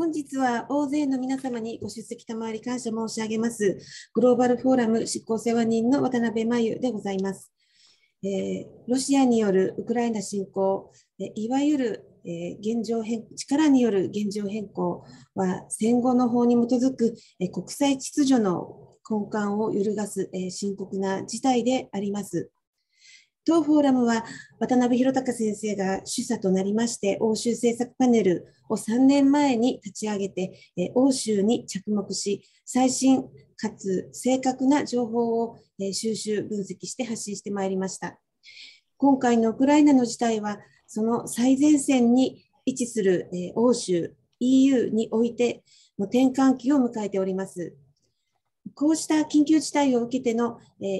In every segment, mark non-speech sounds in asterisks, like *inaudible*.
本日は大勢の皆様にご出席賜り感謝申し上げます。グローバルフォーラム執行世話人の渡辺真由でございます。えー、ロシアによるウクライナ侵攻、いわゆる、え現状変力による現状変更は戦後の法に基づく、え国際秩序の根幹を揺るがす、え深刻な事態であります。当フォーラムは渡辺弘隆先生が主査となりまして欧州政策パネルを3年前に立ち上げて欧州に着目し最新かつ正確な情報を収集分析して発信してまいりました今回のウクライナの事態はその最前線に位置する欧州 EU においての転換期を迎えておりますこうした緊急事態を受けての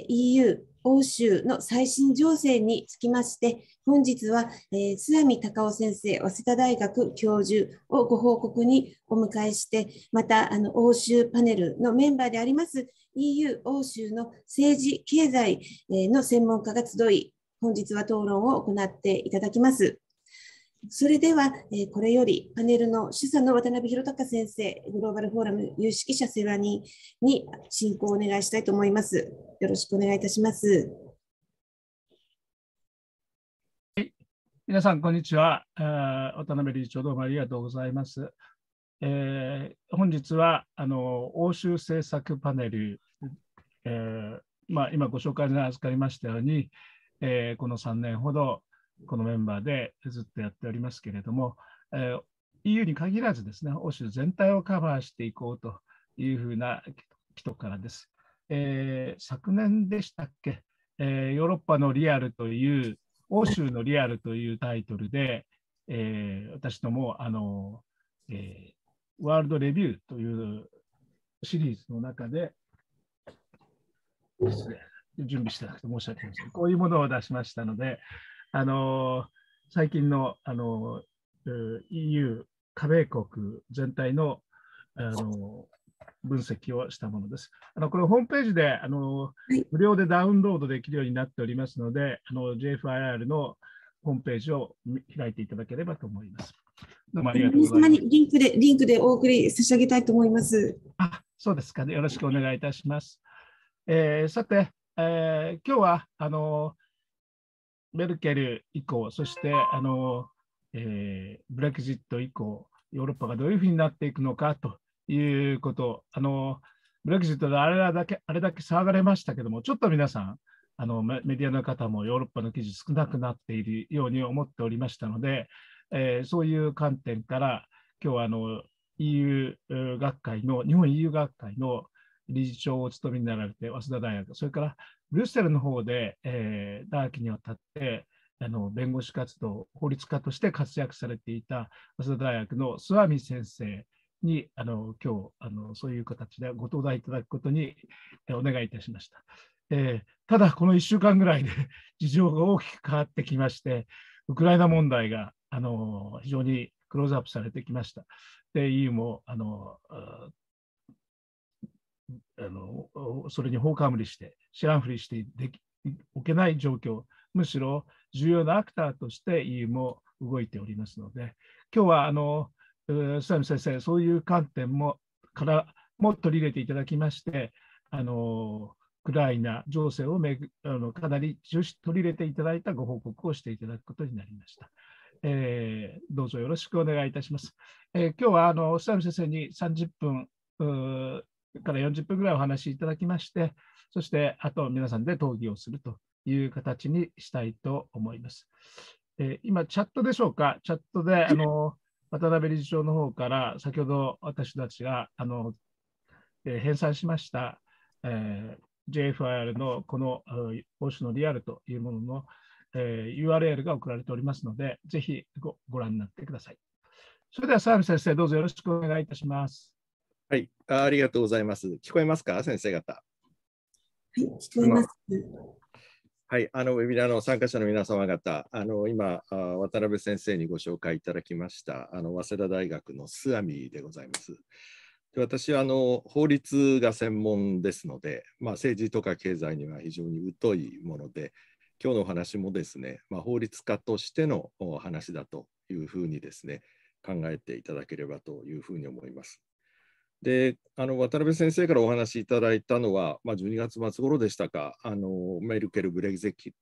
EU 欧州の最新情勢につきまして、本日は、えー、須波隆夫先生、早稲田大学教授をご報告にお迎えして、またあの欧州パネルのメンバーであります EU 欧州の政治、経済の専門家が集い、本日は討論を行っていただきます。それでは、えこれよりパネルの主査の渡辺弘隆先生、グローバルフォーラム有識者世話人に進行をお願いしたいと思います。よろしくお願いいたします。はい、皆さん、こんにちは。渡辺理事長、どうもありがとうございます。えー、本日はあの欧州政策パネル、えー、まあ、今ご紹介に預かりましたように、えー、この3年ほどこのメンバーでずっとやっておりますけれども、え EU に限らずですね、欧州全体をカバーしていこうというふうな人からです。えー、昨年でしたっけ、えー、ヨーロッパのリアルという、欧州のリアルというタイトルで、えー、私どもあの、えワールドレビューというシリーズの中で、ですね、準備してなくて申し訳ありません。こういうものを出しましたので、あの最近のあのー、EU 加盟国全体のあの分析をしたものです。あのこれホームページであの、は無料でダウンロードできるようになっておりますので、あのー、JFIR のホームページを開いていただければと思います。どうもありがとうございます。リンクでリンクでお送り差し上げたいと思います。あ、そうですかね。よろしくお願いいたします。えー、さて、えー、今日はあのメルケル以降、そしてあの、えー、ブレクジット以降、ヨーロッパがどういうふうになっていくのかということ、あのブレクジットであれだけあれだけ騒がれましたけども、ちょっと皆さん、あのメディアの方もヨーロッパの記事少なくなっているように思っておりましたので、えー、そういう観点から、今日はあの EU 学会の、日本 EU 学会の理事長をお務めになられて、早稲田大学、それからブリュッセルの方で、えー、長きにわたってあの弁護士活動、法律家として活躍されていた早稲田大学の諏訪美先生にあの今日あのそういう形でご登壇いただくことに、えお願いいたしました。えー、ただ、この1週間ぐらいで事情が大きく変わってきまして、ウクライナ問題があの非常にクローズアップされてきました。で、EU もあのあのそれに放火無理して知らんふりしてできおけない状況むしろ重要なアクターとして EU も動いておりますので今日はあの須山先生そういう観点もからも取り入れていただきましてあのウクライナ情勢をめぐあのかなり重視取り入れていただいたご報告をしていただくことになりました。えー、どうぞよろしくお願いいたします。えー、今日はあの須山先生に30分から40分ぐらいお話しいただきまして、そしてあと皆さんで討議をするという形にしたいと思います。えー、今、チャットでしょうか、チャットであの渡辺理事長の方から、先ほど私たちがあの、えー、返済しました、えー、JFIR のこの欧州のリアルというものの、えー、URL が送られておりますので、ぜひごご覧になってください。それでは、澤部先生、どうぞよろしくお願いいたします。はいあ、りがとうございます。聞こえますか、先生方。はい、聞こえます。はい、あのウェビナーの参加者の皆様方、あの今あ、渡辺先生にご紹介いただきました、あの早稲田大学の諏訪美でございます。で私はあの法律が専門ですので、まあ、政治とか経済には非常に疎いもので、今日のお話もですね、まあ、法律家としてのお話だというふうにですね、考えていただければというふうに思います。であの渡辺先生からお話しいただいたのは、まあ、12月末頃でしたかあのメルケルブレグ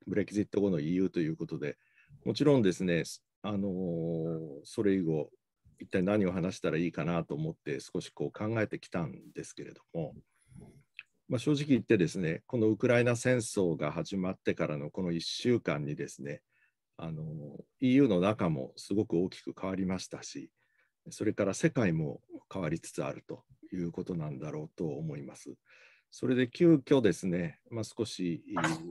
ブレキジット後の EU ということでもちろんですねあのそれ以後一体何を話したらいいかなと思って少しこう考えてきたんですけれども、まあ、正直言ってですねこのウクライナ戦争が始まってからのこの1週間にですねあの EU の中もすごく大きく変わりましたしそれから世界も変わりつつあるということなんだろうと思います。それで急遽ですね、まあ、少し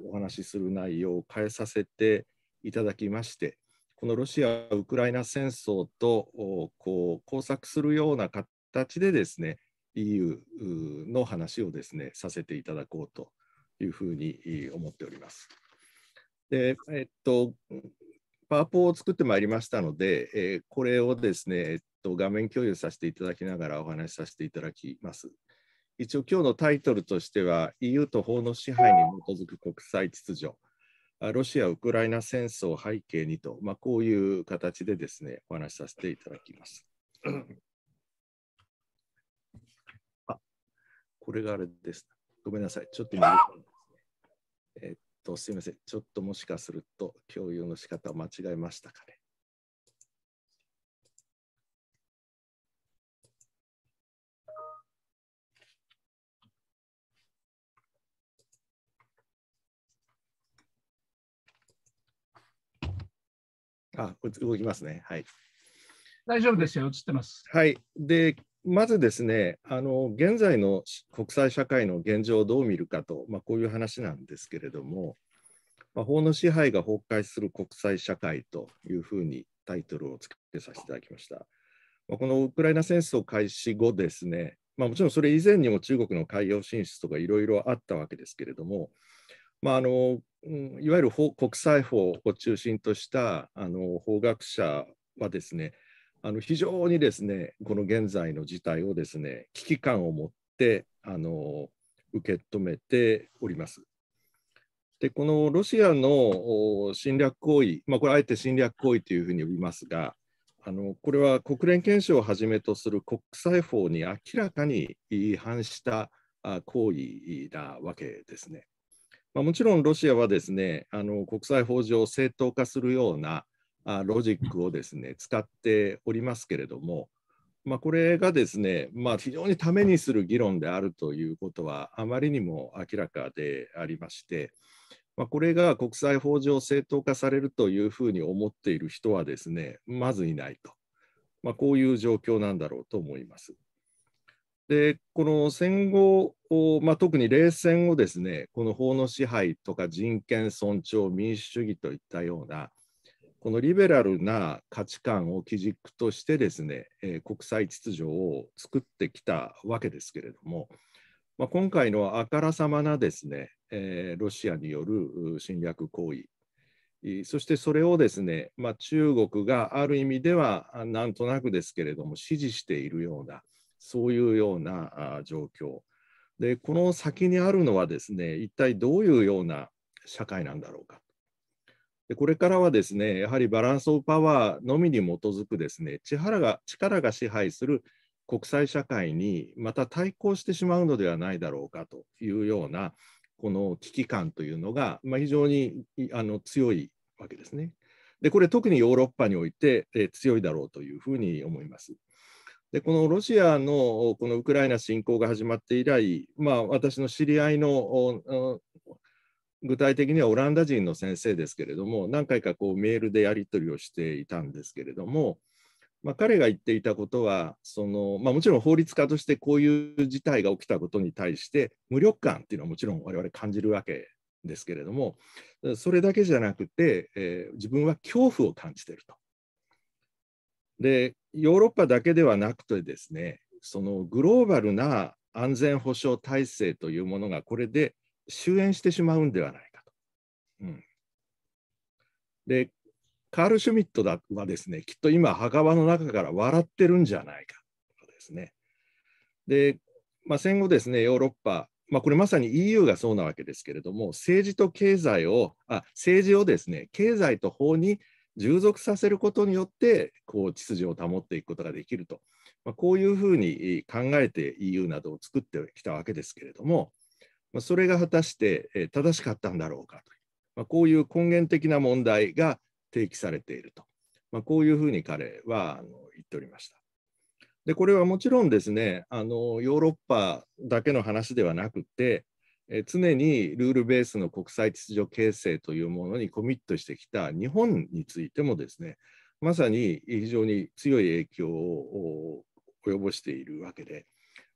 お話しする内容を変えさせていただきまして、このロシア・ウクライナ戦争とこう交錯するような形でですね、EU の話をですね、させていただこうというふうに思っております。でえっとパワポを作ってまいりましたので、えー、これをですね、えっと、画面共有させていただきながらお話しさせていただきます。一応今日のタイトルとしては EU と法の支配に基づく国際秩序、ロシア・ウクライナ戦争を背景にと、まあ、こういう形でですね、お話しさせていただきます。あ、これがあれです。ごめんなさい。ちょっとと、すみません。ちょっともしかすると共有の仕方を間違えましたかね。あ、動きますね。はい。大丈夫ですよ。映ってます。はい。で、まずですね、あの現在の国際社会の現状をどう見るかと、まあ、こういう話なんですけれども、まあ、法の支配が崩壊する国際社会というふうにタイトルをつけさせていただきました。まあ、このウクライナ戦争開始後ですね、まもちろんそれ以前にも中国の海洋進出とかいろいろあったわけですけれども、まあのいわゆる国際法を中心としたあの法学者はですね、あの非常にですねこの現在の事態をですね危機感を持ってあの受け止めております。でこのロシアの侵略行為、まあ、これあえて侵略行為というふうに呼びますがあのこれは国連憲章をはじめとする国際法に明らかに違反した行為なわけですね。まあ、もちろんロシアはですねあの国際法上正当化するようなあロジックをですね使っておりますけれども、まあ、これがですね、まあ、非常にためにする議論であるということはあまりにも明らかでありまして、まあ、これが国際法上正当化されるというふうに思っている人はですねまずいないと、まあ、こういう状況なんだろうと思います。でこの戦後を、まあ、特に冷戦をですねこの法の支配とか人権尊重民主主義といったようなこのリベラルな価値観を基軸としてですね、えー、国際秩序を作ってきたわけですけれども、まあ、今回のあからさまなですね、えー、ロシアによる侵略行為、そしてそれをですね、まあ、中国がある意味ではなんとなくですけれども支持しているような、そういうような状況。で、この先にあるのはですね、一体どういうような社会なんだろうか。でこれからはですねやはりバランス・オブ・パワーのみに基づくですね力が力が支配する国際社会にまた対抗してしまうのではないだろうかというようなこの危機感というのが、まあ、非常にあの強いわけですね。でこれ特にヨーロッパにおいて、え強いだろうというふうに思います。でこのロシアのこのウクライナ侵攻が始まって以来、まあ、私の知り合いの具体的にはオランダ人の先生ですけれども何回かこうメールでやり取りをしていたんですけれども、まあ、彼が言っていたことはその、まあ、もちろん法律家としてこういう事態が起きたことに対して無力感っていうのはもちろん我々感じるわけですけれどもそれだけじゃなくて、えー、自分は恐怖を感じてると。でヨーロッパだけではなくてですねそのグローバルな安全保障体制というものがこれで終焉してしまうんではないかと。うん、でカール・シュミットはですねきっと今墓場の中から笑ってるんじゃないかとですね。で、まあ、戦後ですねヨーロッパ、まあ、これまさに EU がそうなわけですけれども政治と経済をあ政治をですね経済と法に従属させることによってこう秩序を保っていくことができると、まあ、こういうふうに考えて EU などを作ってきたわけですけれども、まあ、それが果たして正しかったんだろうかとまあ、こういう根源的な問題が提起されていると、まあ、こういうふうに彼はあの言っておりました。でこれはもちろんですねあのヨーロッパだけの話ではなくてえ常にルールベースの国際秩序形成というものにコミットしてきた日本についてもですねまさに非常に強い影響を及ぼしているわけで、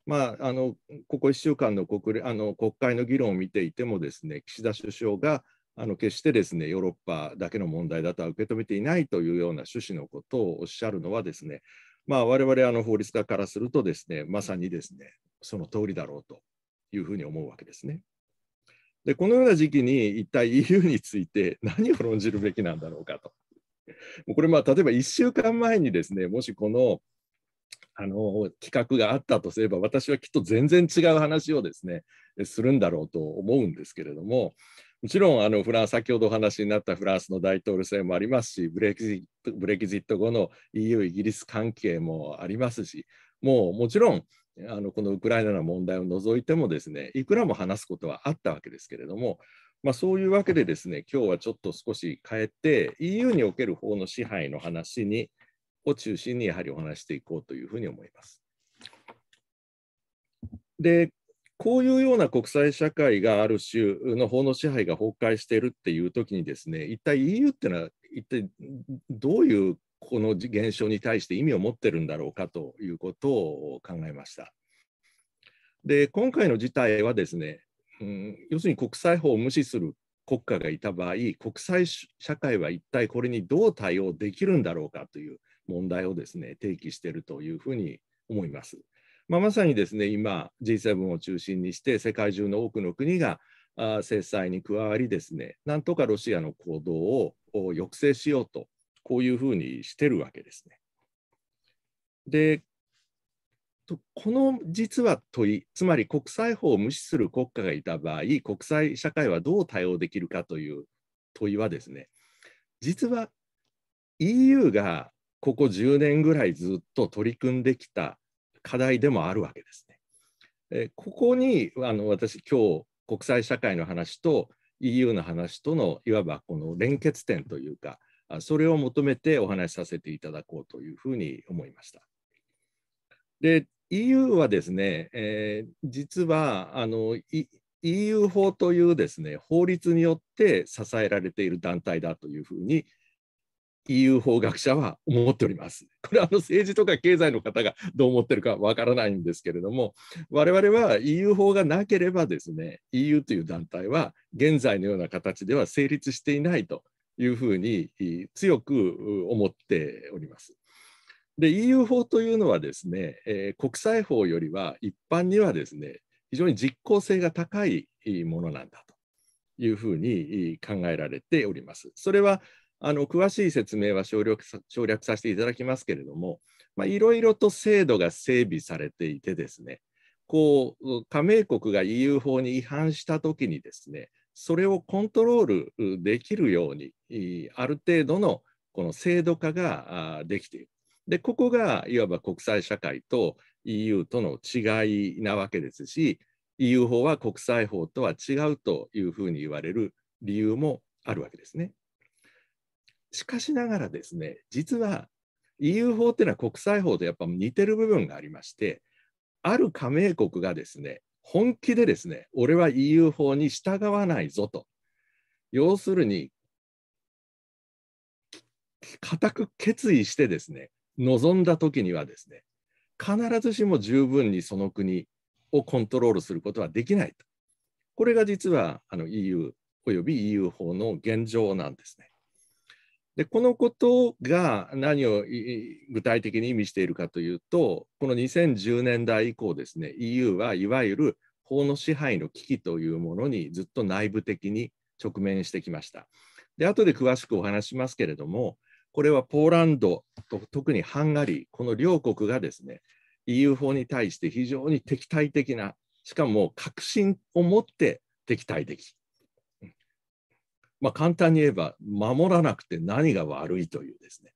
まあ、あのここ1週間の国あの国会の議論を見ていてもです、ね、岸田首相があの決してですねヨーロッパだけの問題だとは受け止めていないというような趣旨のことをおっしゃるのはですね、まあ、我々あの法律家からするとですねまさにですねその通りだろうというふうに思うわけですね。でこのような時期に一体 EU について *laughs* 何を論じるべきなんだろうかと。これまあ例えば1週間前にですねもしこのあの企画があったとすれば私はきっと全然違う話をですねするんだろうと思うんですけれどももちろんあのフランス先ほどお話になったフランスの大統領選もありますしブレキジットブレキジット後の EU イギリス関係もありますしもうもちろんあのこのウクライナの問題を除いてもですねいくらも話すことはあったわけですけれども、まあ、そういうわけでですね今日はちょっと少し変えて EU における法の支配の話にを中心にやはりお話していこうというふうに思います。でこういうような国際社会がある種の法の支配が崩壊しているっていう時にですね一体 EU っていうのは一体どういうこの現象に対して意味を持ってるんだろうかということを考えました。で今回の事態はですね、うん、要するに国際法を無視する国家がいた場合国際社会は一体これにどう対応できるんだろうかという問題をですね提起しているというふうに思います。まあ、まさにですね今 G7 を中心にして世界中の多くの国があ制裁に加わりですねなんとかロシアの行動を抑制しようとこういうふうにしてるわけですね。でこの実は問いつまり国際法を無視する国家がいた場合国際社会はどう対応できるかという問いはですね実は EU がここ10年ぐらいずっと取り組んできた課題でもあるわけですね。えここにあの私今日国際社会の話と EU の話とのいわばこの連結点というかそれを求めてお話しさせていただこうというふうに思いました。で EU はですね、えー、実はあの EU 法というですね法律によって支えられている団体だというふうに EU 法学者は思っております。*laughs* これはあの政治とか経済の方がどう思ってるかわからないんですけれども、我々は EU 法がなければですね、EU という団体は現在のような形では成立していないというふうに強く思っております。で EU 法というのはですね、えー、国際法よりは一般にはですね非常に実効性が高いものなんだというふうに考えられております。それはあの詳しい説明は省略省略させていただきますけれども、いろいろと制度が整備されていてですね、こう加盟国が EU 法に違反したときにですね、それをコントロールできるように、ある程度のこの制度化ができている。で、ここがいわば国際社会と EU との違いなわけですし、EU 法は国際法とは違うというふうに言われる理由もあるわけですね。しかしながらですね、実は EU 法っていうのは国際法とやっぱ似てる部分がありまして、ある加盟国がですね、本気でですね、俺は EU 法に従わないぞと、要するに、固く決意してですね、望んだ時にはですね、必ずしも十分にその国をコントロールすることはできないと。これが実はあの EU および EU 法の現状なんですね。でこのことが何を具体的に意味しているかというとこの2010年代以降ですね EU はいわゆる法の支配の危機というものにずっと内部的に直面してきました。で後で詳しくお話しますけれどもこれはポーランドと特にハンガリーこの両国がですね EU 法に対して非常に敵対的なしかも確信を持って敵対的まあ、簡単に言えば守らなくて何が悪いというですね、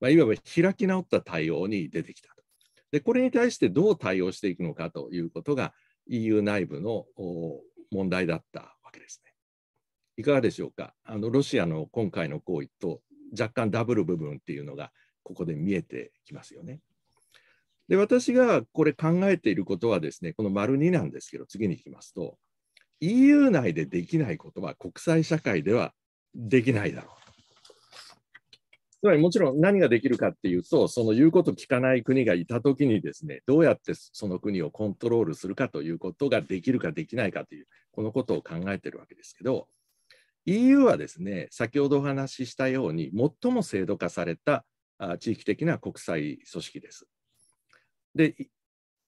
まあ、いわば開き直った対応に出てきたと。でこれに対してどう対応していくのかということが EU 内部の問題だったわけですね。いかがでしょうかあのロシアの今回の行為と若干ダブル部分っていうのがここで見えてきますよね。で私がこれ考えていることはですねこの丸2なんですけど次にいきますと EU 内でできないことは国際社会ではできないだろう。つまりもちろん何ができるかっていうと、その言うこと聞かない国がいたときにですね、どうやってその国をコントロールするかということができるかできないかという、このことを考えてるわけですけど、EU はですね、先ほどお話ししたように、最も制度化された地域的な国際組織です。で、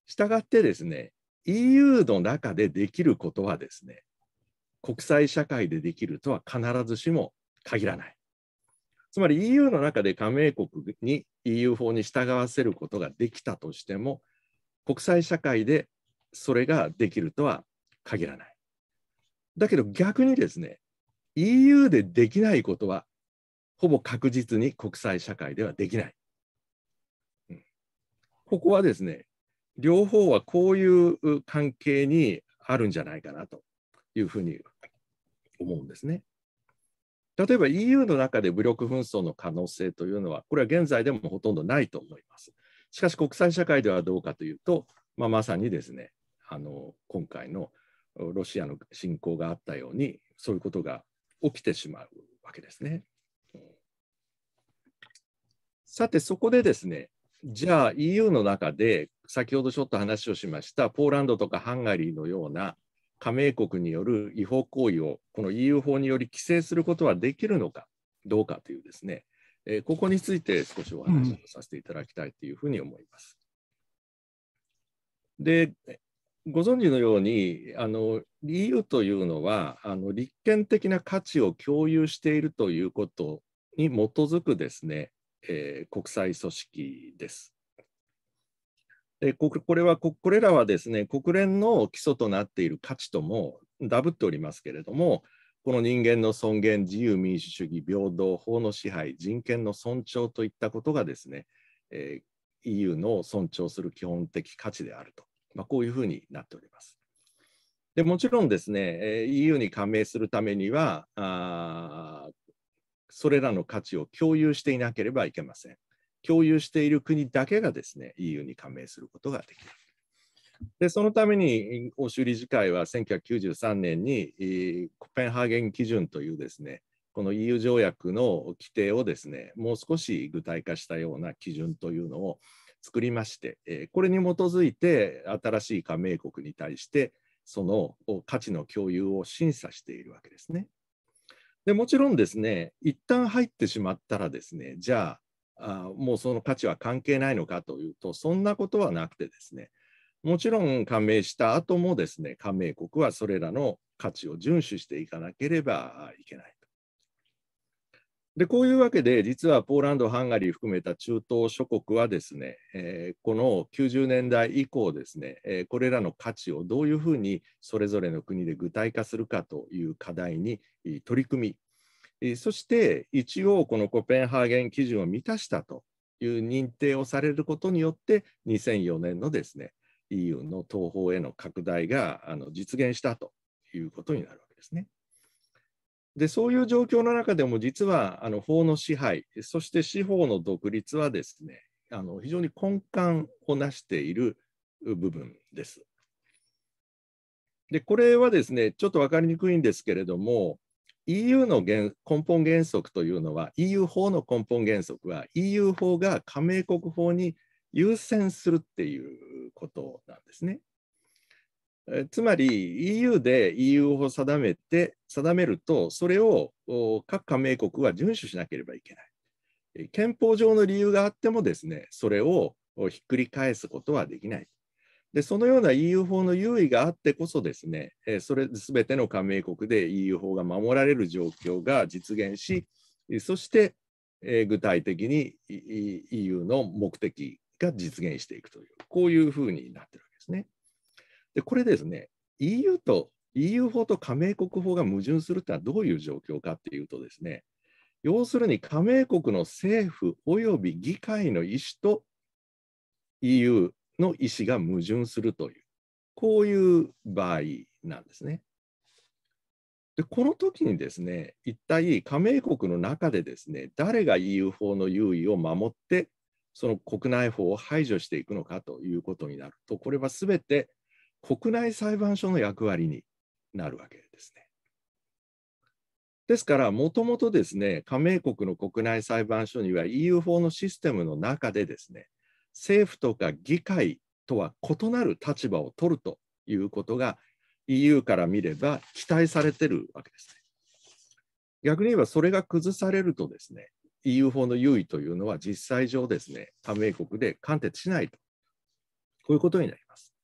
従ってですね、EU の中でできることはですね、国際社会でできるとは必ずしも限らない。つまり EU の中で加盟国に EU 法に従わせることができたとしても、国際社会でそれができるとは限らない。だけど逆にですね、EU でできないことは、ほぼ確実に国際社会ではできない。ここはですね、両方はこういう関係にあるんじゃないかなというふうに思うんですね。例えば EU の中で武力紛争の可能性というのは、これは現在でもほとんどないと思います。しかし国際社会ではどうかというと、まあ、まさにですねあの今回のロシアの侵攻があったようにそういうことが起きてしまうわけですね。さてそこでですねじゃあ EU の中で先ほどちょっと話をしましたポーランドとかハンガリーのような加盟国による違法行為をこの EU 法により規制することはできるのかどうかというですね、えー、ここについて少しお話をさせていただきたいというふうに思います。でご存知のようにあの EU というのはあの立憲的な価値を共有しているということに基づくですね、えー、国際組織です。でこれはこれらはですね国連の基礎となっている価値ともダブっておりますけれどもこの人間の尊厳自由民主主義平等法の支配人権の尊重といったことがですね、えー、EU の尊重する基本的価値であると、まあ、こういうふうになっております。でもちろんですね EU に加盟するためにはあそれらの価値を共有していなければいけません。共有している国だけがですね EU に加盟することができる。でそのために欧州理事会は1993年にコペンハーゲン基準というですねこの EU 条約の規定をですねもう少し具体化したような基準というのを作りましてこれに基づいて新しい加盟国に対してその価値の共有を審査しているわけですね。でもちろんですね一旦入ってしまったらですねじゃああもうその価値は関係ないのかというとそんなことはなくてですねもちろん加盟した後もですね加盟国はそれらの価値を遵守していかなければいけないと。でこういうわけで実はポーランド、ハンガリー含めた中東諸国はですね、えー、この90年代以降ですね、えー、これらの価値をどういうふうにそれぞれの国で具体化するかという課題に取り組みそして一応このコペンハーゲン基準を満たしたという認定をされることによって2004年のですね EU の東方への拡大があの実現したということになるわけですね。でそういう状況の中でも実はあの法の支配そして司法の独立はですねあの非常に根幹をなしている部分です。でこれはですねちょっと分かりにくいんですけれども EU の根本原則というのは EU 法の根本原則は EU 法が加盟国法に優先するっていうことなんですね。えつまり EU で EU 法を定めて定めるとそれを各加盟国は遵守しなければいけない。憲法上の理由があってもですねそれをひっくり返すことはできない。でそのような EU 法の優位があってこそですね、えそれ全ての加盟国で EU 法が守られる状況が実現し、そして、え具体的に EU の目的が実現していくという、こういうふうになってるわけですね。でこれですね、EU と EU 法と加盟国法が矛盾するというのはどういう状況かっていうとですね、要するに加盟国の政府および議会の意思と EU の意思が矛盾するというこういう場合なんですね。でこの時にですね一体加盟国の中でですね誰が EU 法の優位を守ってその国内法を排除していくのかということになるとこれは全て国内裁判所の役割になるわけですね。ですからもともとですね加盟国の国内裁判所には EU 法のシステムの中でですね政府とか議会とは異なる立場を取るということが EU から見れば期待されてるわけですね。逆に言えばそれが崩されるとですね EU 法の優位というのは実際上ですね加盟国で貫徹しないとこういうことになります。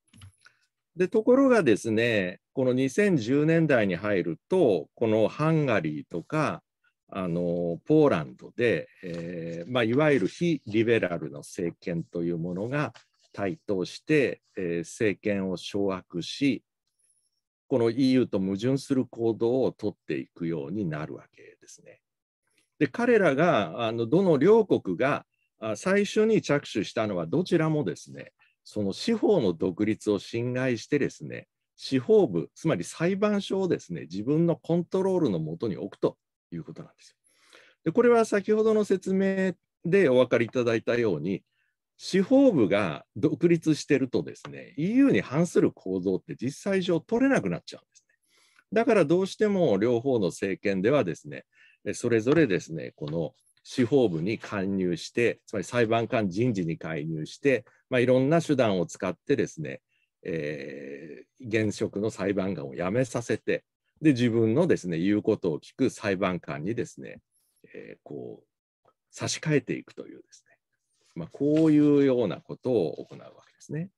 でところがですねこの2010年代に入るとこのハンガリーとかあのポーランドで、えーまあ、いわゆる非リベラルの政権というものが台頭して、えー、政権を掌握しこの EU と矛盾する行動をとっていくようになるわけですね。で彼らがあのどの両国が最初に着手したのはどちらもですねその司法の独立を侵害してですね司法部つまり裁判所をですね自分のコントロールのもとに置くということなんですよ。でこれは先ほどの説明でお分かりいただいたように司法部が独立してるとですね EU に反する構造って実際上取れなくなっちゃうんですね。だからどうしても両方の政権ではですねそれぞれですねこの司法部に介入してつまり裁判官人事に介入して、まあ、いろんな手段を使ってですね、えー、現職の裁判官を辞めさせてで、自分のですね、言うことを聞く裁判官にですね、えー、こう、差し替えていくというですね、まあ、こういうようなことを行うわけですね。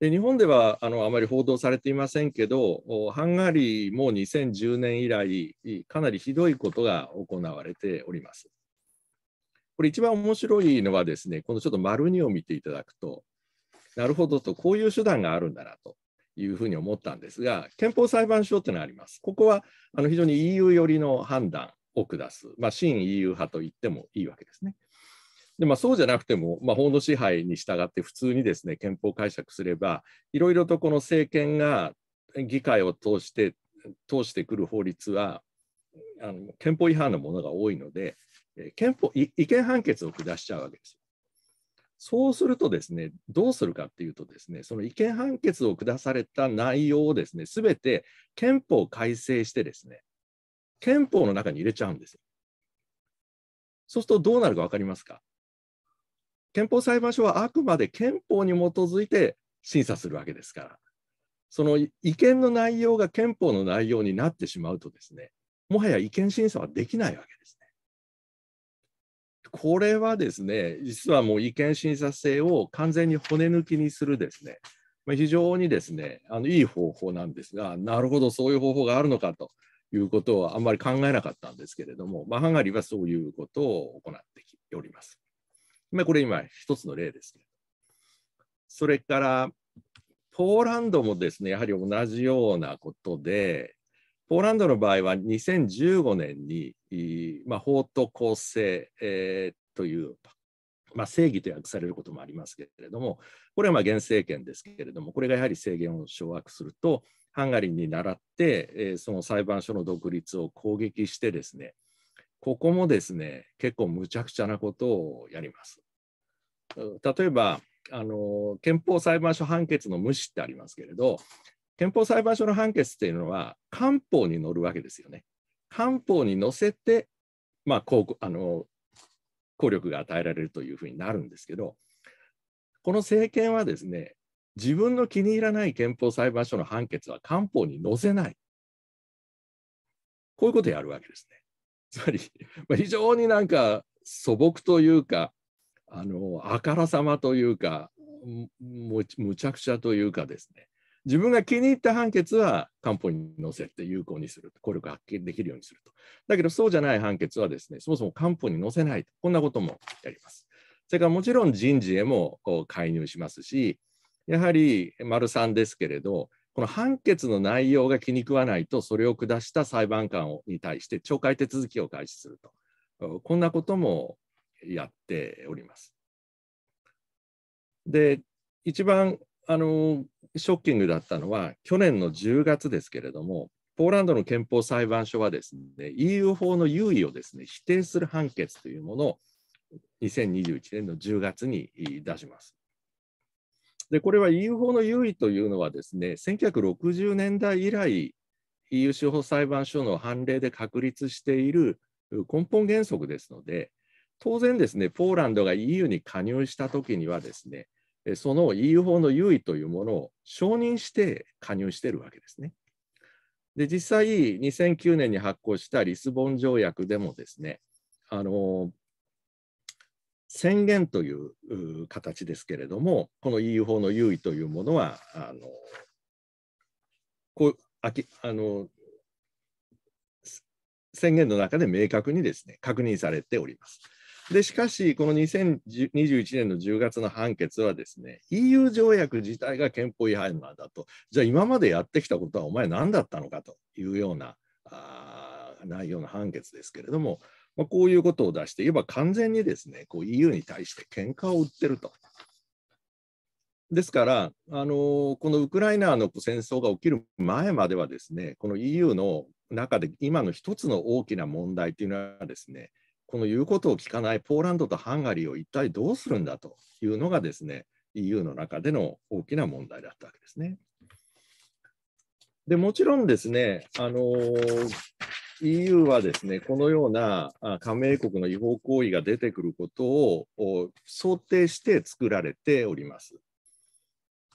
で日本ではあのあまり報道されていませんけど、ハンガリーも2010年以来、かなりひどいことが行われております。これ、一番面白いのはですね、このちょっと丸2を見ていただくと、なるほどと、こういう手段があるんだなと。いうふうに思ったんですが、憲法裁判所というのがあります。ここはあの非常に EU 寄りの判断を下す、まあ、新 EU 派と言ってもいいわけですね。でまあ、そうじゃなくても、まあ、法の支配に従って普通にですね憲法解釈すればいろいろとこの政権が議会を通して通してくる法律はあの憲法違反のものが多いので憲法違憲判決を下しちゃうわけです。そうするとですね、どうするかっていうとですね、その違憲判決を下された内容をですね、すべて憲法改正してですね、憲法の中に入れちゃうんですよ。そうするとどうなるか分かりますか憲法裁判所はあくまで憲法に基づいて審査するわけですから、その違憲の内容が憲法の内容になってしまうとですね、もはや違憲審査はできないわけですね。これはですね、実はもう意見審査制を完全に骨抜きにするですね、ま非常にですね、あのいい方法なんですが、なるほど、そういう方法があるのかということはあんまり考えなかったんですけれども、まあ、ハンガリーはそういうことを行ってきております。まあ、これ今、一つの例ですけど。それから、ポーランドもですね、やはり同じようなことで、ポーランドの場合は2015年にまあ、法と公正、えー、という、まあ、正義と訳されることもありますけれども、これはまあ現政権ですけれども、これがやはり制限を掌握すると、ハンガリーに倣って、えー、その裁判所の独立を攻撃してですね、ここもですね、結構むちゃくちゃなことをやります。例えば、あの憲法裁判所判決の無視ってありますけれど、憲法裁判所の判決っていうのは、官報に載るわけですよね。官報に載せて、まあ、効あの効力が与えられるというふうになるんですけど、この政権はですね、自分の気に入らない憲法裁判所の判決は官報に載せない。こういうことをやるわけですね。つまり、まあ、非常になんか素朴というか、あのあからさまというか、むちゃくちゃというかですね、自分が気に入った判決は官報に載せて有効にすると、効力発揮できるようにすると。だけど、そうじゃない判決はですね、そもそも官報に載せないと、こんなこともやります。それからもちろん人事へもこう介入しますし、やはり丸んですけれど、この判決の内容が気に食わないと、それを下した裁判官に対して懲戒手続きを開始すると、こんなこともやっております。で、一番あのショッキングだったのは、去年の10月ですけれども、ポーランドの憲法裁判所はですね、EU 法の優位をですね、否定する判決というものを2021年の10月に出します。で、これは EU 法の優位というのはですね、1960年代以来、EU 司法裁判所の判例で確立している根本原則ですので、当然ですね、ポーランドが EU に加入したときにはですね、その EU 法の優位というものを承認して加入しているわけですね。で、実際、2009年に発行したリスボン条約でもですね、あの宣言という形ですけれども、この EU 法の優位というものは、あのこうあきあの宣言の中で明確にですね確認されております。で、しかし、この2021年の10月の判決はですね、EU 条約自体が憲法違反なんだと、じゃあ今までやってきたことはお前何だったのかというようなあ内容の判決ですけれども、まあ、こういうことを出して、いわば完全にですね、こう EU に対して喧嘩を売ってると。ですから、あのー、このウクライナの戦争が起きる前まではですね、この EU の中で今の一つの大きな問題というのはですね、この言うことを聞かないポーランドとハンガリーを一体どうするんだというのがですね EU の中での大きな問題だったわけですね。でもちろんですね、あの EU はですねこのような加盟国の違法行為が出てくることを想定して作られております。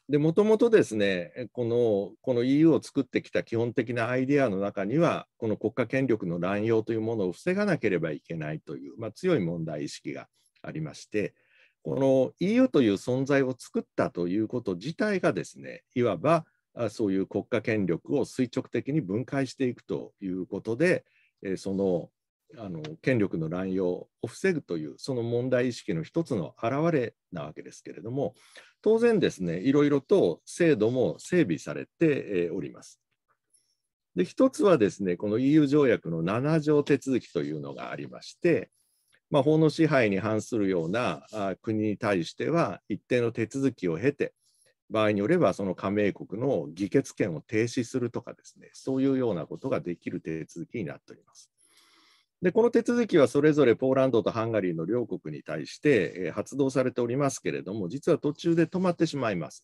で、もともとですね、この、この EU を作ってきた基本的なアイデアの中には、この国家権力の乱用というものを防がなければいけないという、まあ、強い問題意識がありまして、この EU という存在を作ったということ自体がですね、いわばそういう国家権力を垂直的に分解していくということで、そのあの権力の乱用を防ぐというその問題意識の一つの表れなわけですけれども当然ですね、いろいろと制度も整備されております。で、一つはですね、この EU 条約の7条手続きというのがありまして、まあ、法の支配に反するような国に対しては、一定の手続きを経て、場合によればその加盟国の議決権を停止するとかですね、そういうようなことができる手続きになっております。でこの手続きはそれぞれポーランドとハンガリーの両国に対して、え発動されておりますけれども、実は途中で止まってしまいます。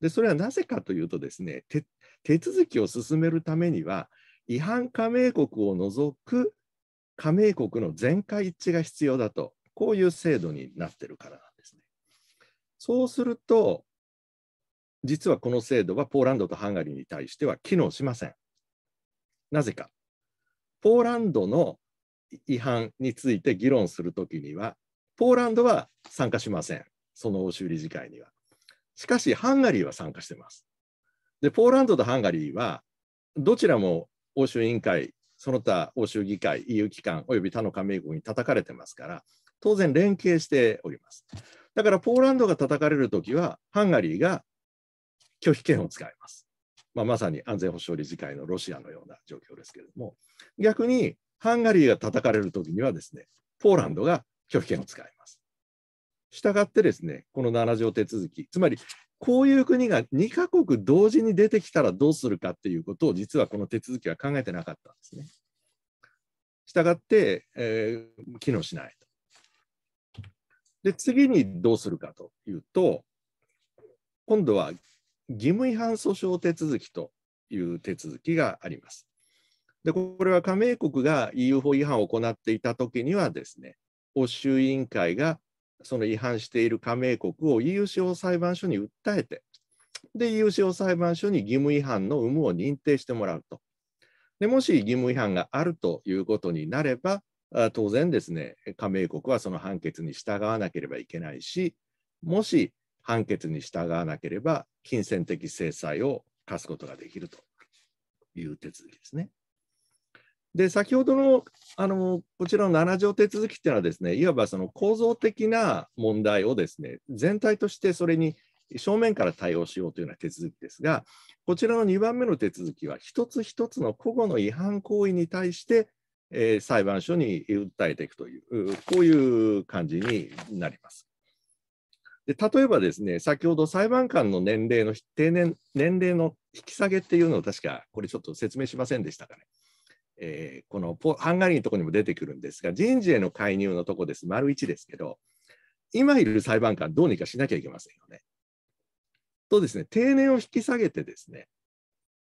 でそれはなぜかというとですね手、手続きを進めるためには、違反加盟国を除く加盟国の全会一致が必要だと、こういう制度になってるからなんですね。そうすると、実はこの制度はポーランドとハンガリーに対しては機能しません。なぜか。ポーランドの違反について議論するときには、ポーランドは参加しません、その欧州理事会には。しかし、ハンガリーは参加してます。で、ポーランドとハンガリーは、どちらも欧州委員会、その他欧州議会、EU 機関および他の加盟国に叩かれてますから、当然連携しております。だから、ポーランドが叩かれるときは、ハンガリーが拒否権を使います。まあ、まさに安全保障理事会のロシアのような状況ですけれども、逆にハンガリーが叩かれる時にはですね、ポーランドが拒否権を使います。したがってですね、この7条手続き、つまりこういう国が2カ国同時に出てきたらどうするかっていうことを実はこの手続きは考えてなかったんですね。したがって、えー、機能しないと。で、次にどうするかというと、今度は義務違反訴訟手続きという手続きがあります。でこれは加盟国が EU 法違反を行っていたときにはですね、欧州委員会がその違反している加盟国を EU 司法裁判所に訴えて、で EU 司法裁判所に義務違反の有無を認定してもらうと。でもし義務違反があるということになれば、当然ですね、加盟国はその判決に従わなければいけないし、もし判決に従わなければ、金銭的制裁を課すことができるという手続きですね。で先ほどのあのこちらの7条手続きっていうのはですねいわばその構造的な問題をですね全体としてそれに正面から対応しようというような手続きですがこちらの2番目の手続きは一つ一つの個々の違反行為に対してえー、裁判所に訴えていくという、こういう感じになります。で例えばですね、先ほど裁判官の年齢の定年、年齢の引き下げっていうのを確か、これちょっと説明しませんでしたかね。えー、このハンガリーのところにも出てくるんですが、人事への介入のとこです、丸1ですけど、今いる裁判官、どうにかしなきゃいけませんよね。とですね、定年を引き下げてですね、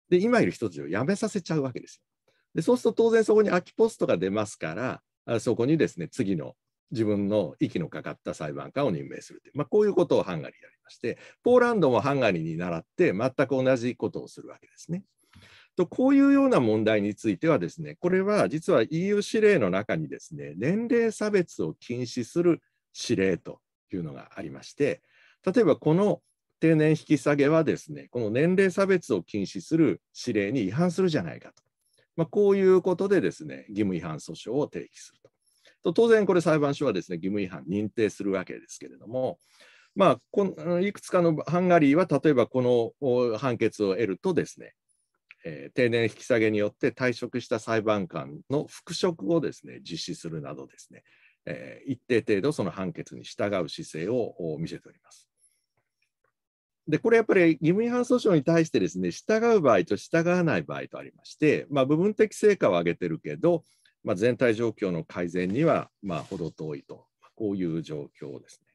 で今いる人たちを辞めさせちゃうわけですよ。でそうすると当然そこに空きポストが出ますから、そこにですね、次の自分の息のかかった裁判官を任命するという、まあ、こういうことをハンガリーやりまして、ポーランドもハンガリーに倣って全く同じことをするわけですね。とこういうような問題についてはですね、これは実は EU 指令の中にですね、年齢差別を禁止する指令というのがありまして、例えばこの定年引き下げはですね、この年齢差別を禁止する指令に違反するじゃないかと。まあ、こういうことでですね、義務違反訴訟を提起すると。と当然これ裁判所はですね、義務違反認定するわけですけれども、まあ、このいくつかのハンガリーは例えばこの判決を得るとですね、えー、定年引き下げによって退職した裁判官の復職をですね実施するなどですね、えー、一定程度その判決に従う姿勢を見せております。でこれやっぱり義務違反訴訟に対してですね従う場合と従わない場合とありまして、まあ、部分的成果を上げてるけど、まあ、全体状況の改善にはまあ程遠いと、こういう状況ですね。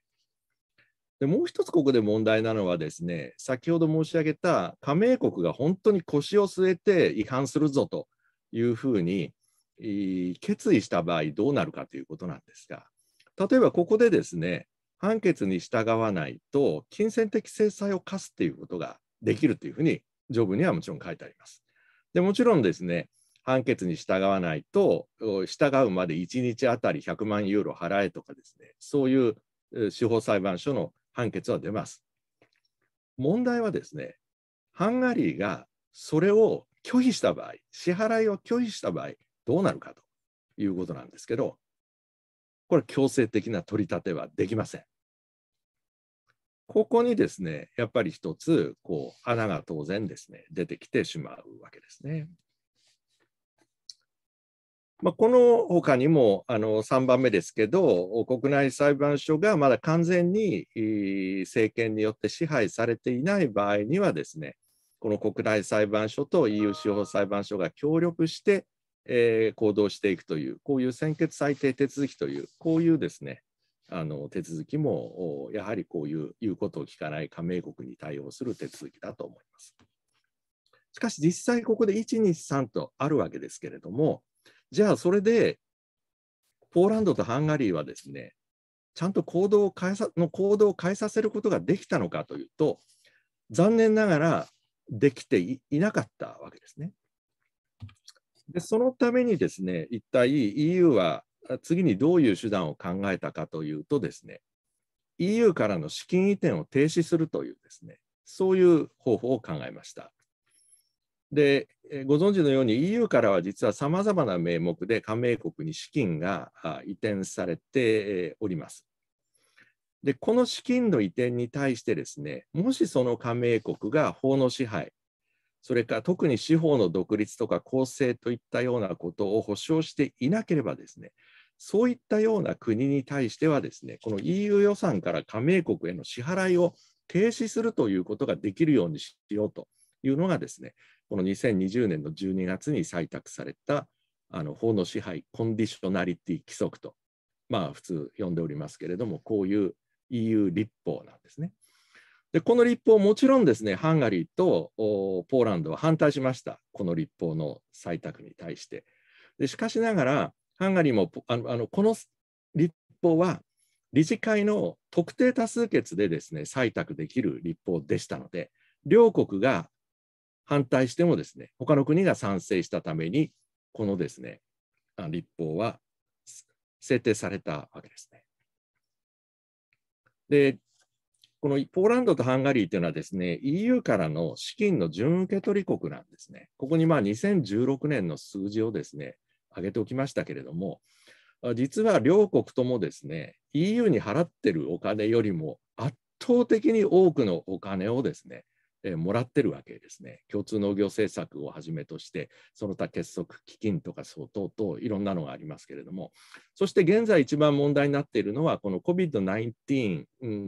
でもう一つここで問題なのはですね、先ほど申し上げた加盟国が本当に腰を据えて違反するぞというふうに決意した場合どうなるかということなんですが、例えばここでですね、判決に従わないと金銭的制裁を科すということができるというふうに条文にはもちろん書いてあります。でもちろんですね、判決に従わないと、従うまで1日あたり100万ユーロ払えとかですね、そういう司法裁判所の判決は出ます。問題はですね、ハンガリーがそれを拒否した場合、支払いを拒否した場合、どうなるかということなんですけど、これ、強制的な取り立てはできません。ここにですね、やっぱり一つ、こう、穴が当然ですね、出てきてしまうわけですね。まあ、この他にもあの3番目ですけど、国内裁判所がまだ完全に政権によって支配されていない場合にはですね、この国内裁判所と EU 司法裁判所が協力して、えー、行動していくという、こういう専決裁定手続きという、こういうですね、あの手続きもやはりこういう言うことを聞かない加盟国に対応する手続きだと思います。しかし実際ここで1、2、3とあるわけですけれども、じゃあ、それで、ポーランドとハンガリーはですね、ちゃんと行動を変えさの行動を変えさせることができたのかというと、残念ながらできていなかったわけですね。でそのためにですね、一体 EU は次にどういう手段を考えたかというとですね、EU からの資金移転を停止するというですね、そういう方法を考えました。でご存知のように EU からは実はさまざまな名目で加盟国に資金が移転されております。でこの資金の移転に対してですねもしその加盟国が法の支配それから特に司法の独立とか公正といったようなことを保障していなければですねそういったような国に対してはですねこの EU 予算から加盟国への支払いを停止するということができるようにしようというのがですね、この2020年の12月に採択されたあの法の支配コンディショナリティ規則と、まあ普通呼んでおりますけれども、こういう EU 立法なんですね。でこの立法、もちろんですね、ハンガリーとポーランドは反対しました、この立法の採択に対して。でしかしながら、ハンガリーもあのあのこの立法は理事会の特定多数決でですね採択できる立法でしたので、両国が反対してもですね、他の国が賛成したために、このですね、立法は制定されたわけですね。で、このポーランドとハンガリーというのはですね、EU からの資金の準受取国なんですね。ここにまあ2016年の数字をですね、挙げておきましたけれども、実は両国ともですね、EU に払ってるお金よりも圧倒的に多くのお金をですね、えー、もらってるわけですね。共通農業政策をはじめとして、その他結束基金とか相当といろんなのがありますけれども、そして現在一番問題になっているのは、この COVID-19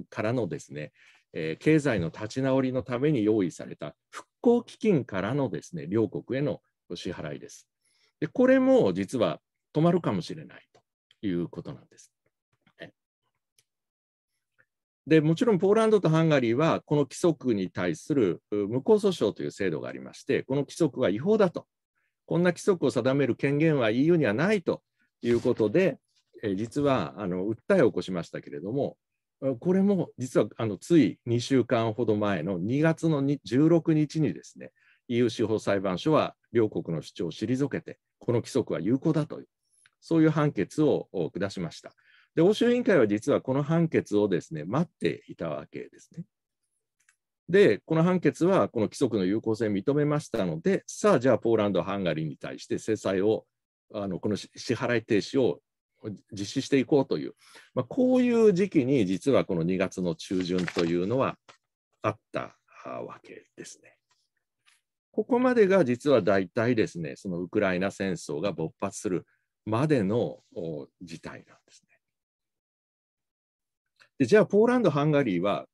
からのですね、えー、経済の立ち直りのために用意された復興基金からのですね、両国への支払いです。でこれも実は止まるかもしれないということなんです。でもちろんポーランドとハンガリーはこの規則に対する無効訴訟という制度がありましてこの規則は違法だとこんな規則を定める権限は EU にはないということで、え実はあの訴えを起こしましたけれどもこれも実はあのつい2週間ほど前の2月の16日にですね EU 司法裁判所は両国の主張を退けてこの規則は有効だというそういう判決を下しました。で、欧州委員会は実はこの判決をですね、待っていたわけですね。で、この判決はこの規則の有効性を認めましたので、さあ、じゃあポーランド、ハンガリーに対して制裁を、あのこの支払い停止を実施していこうという、まあ、こういう時期に実はこの2月の中旬というのはあったわけですね。ここまでが実は大体ですね、そのウクライナ戦争が勃発するまでの事態なんです、ね。でじゃあポーランド、ハンガリーは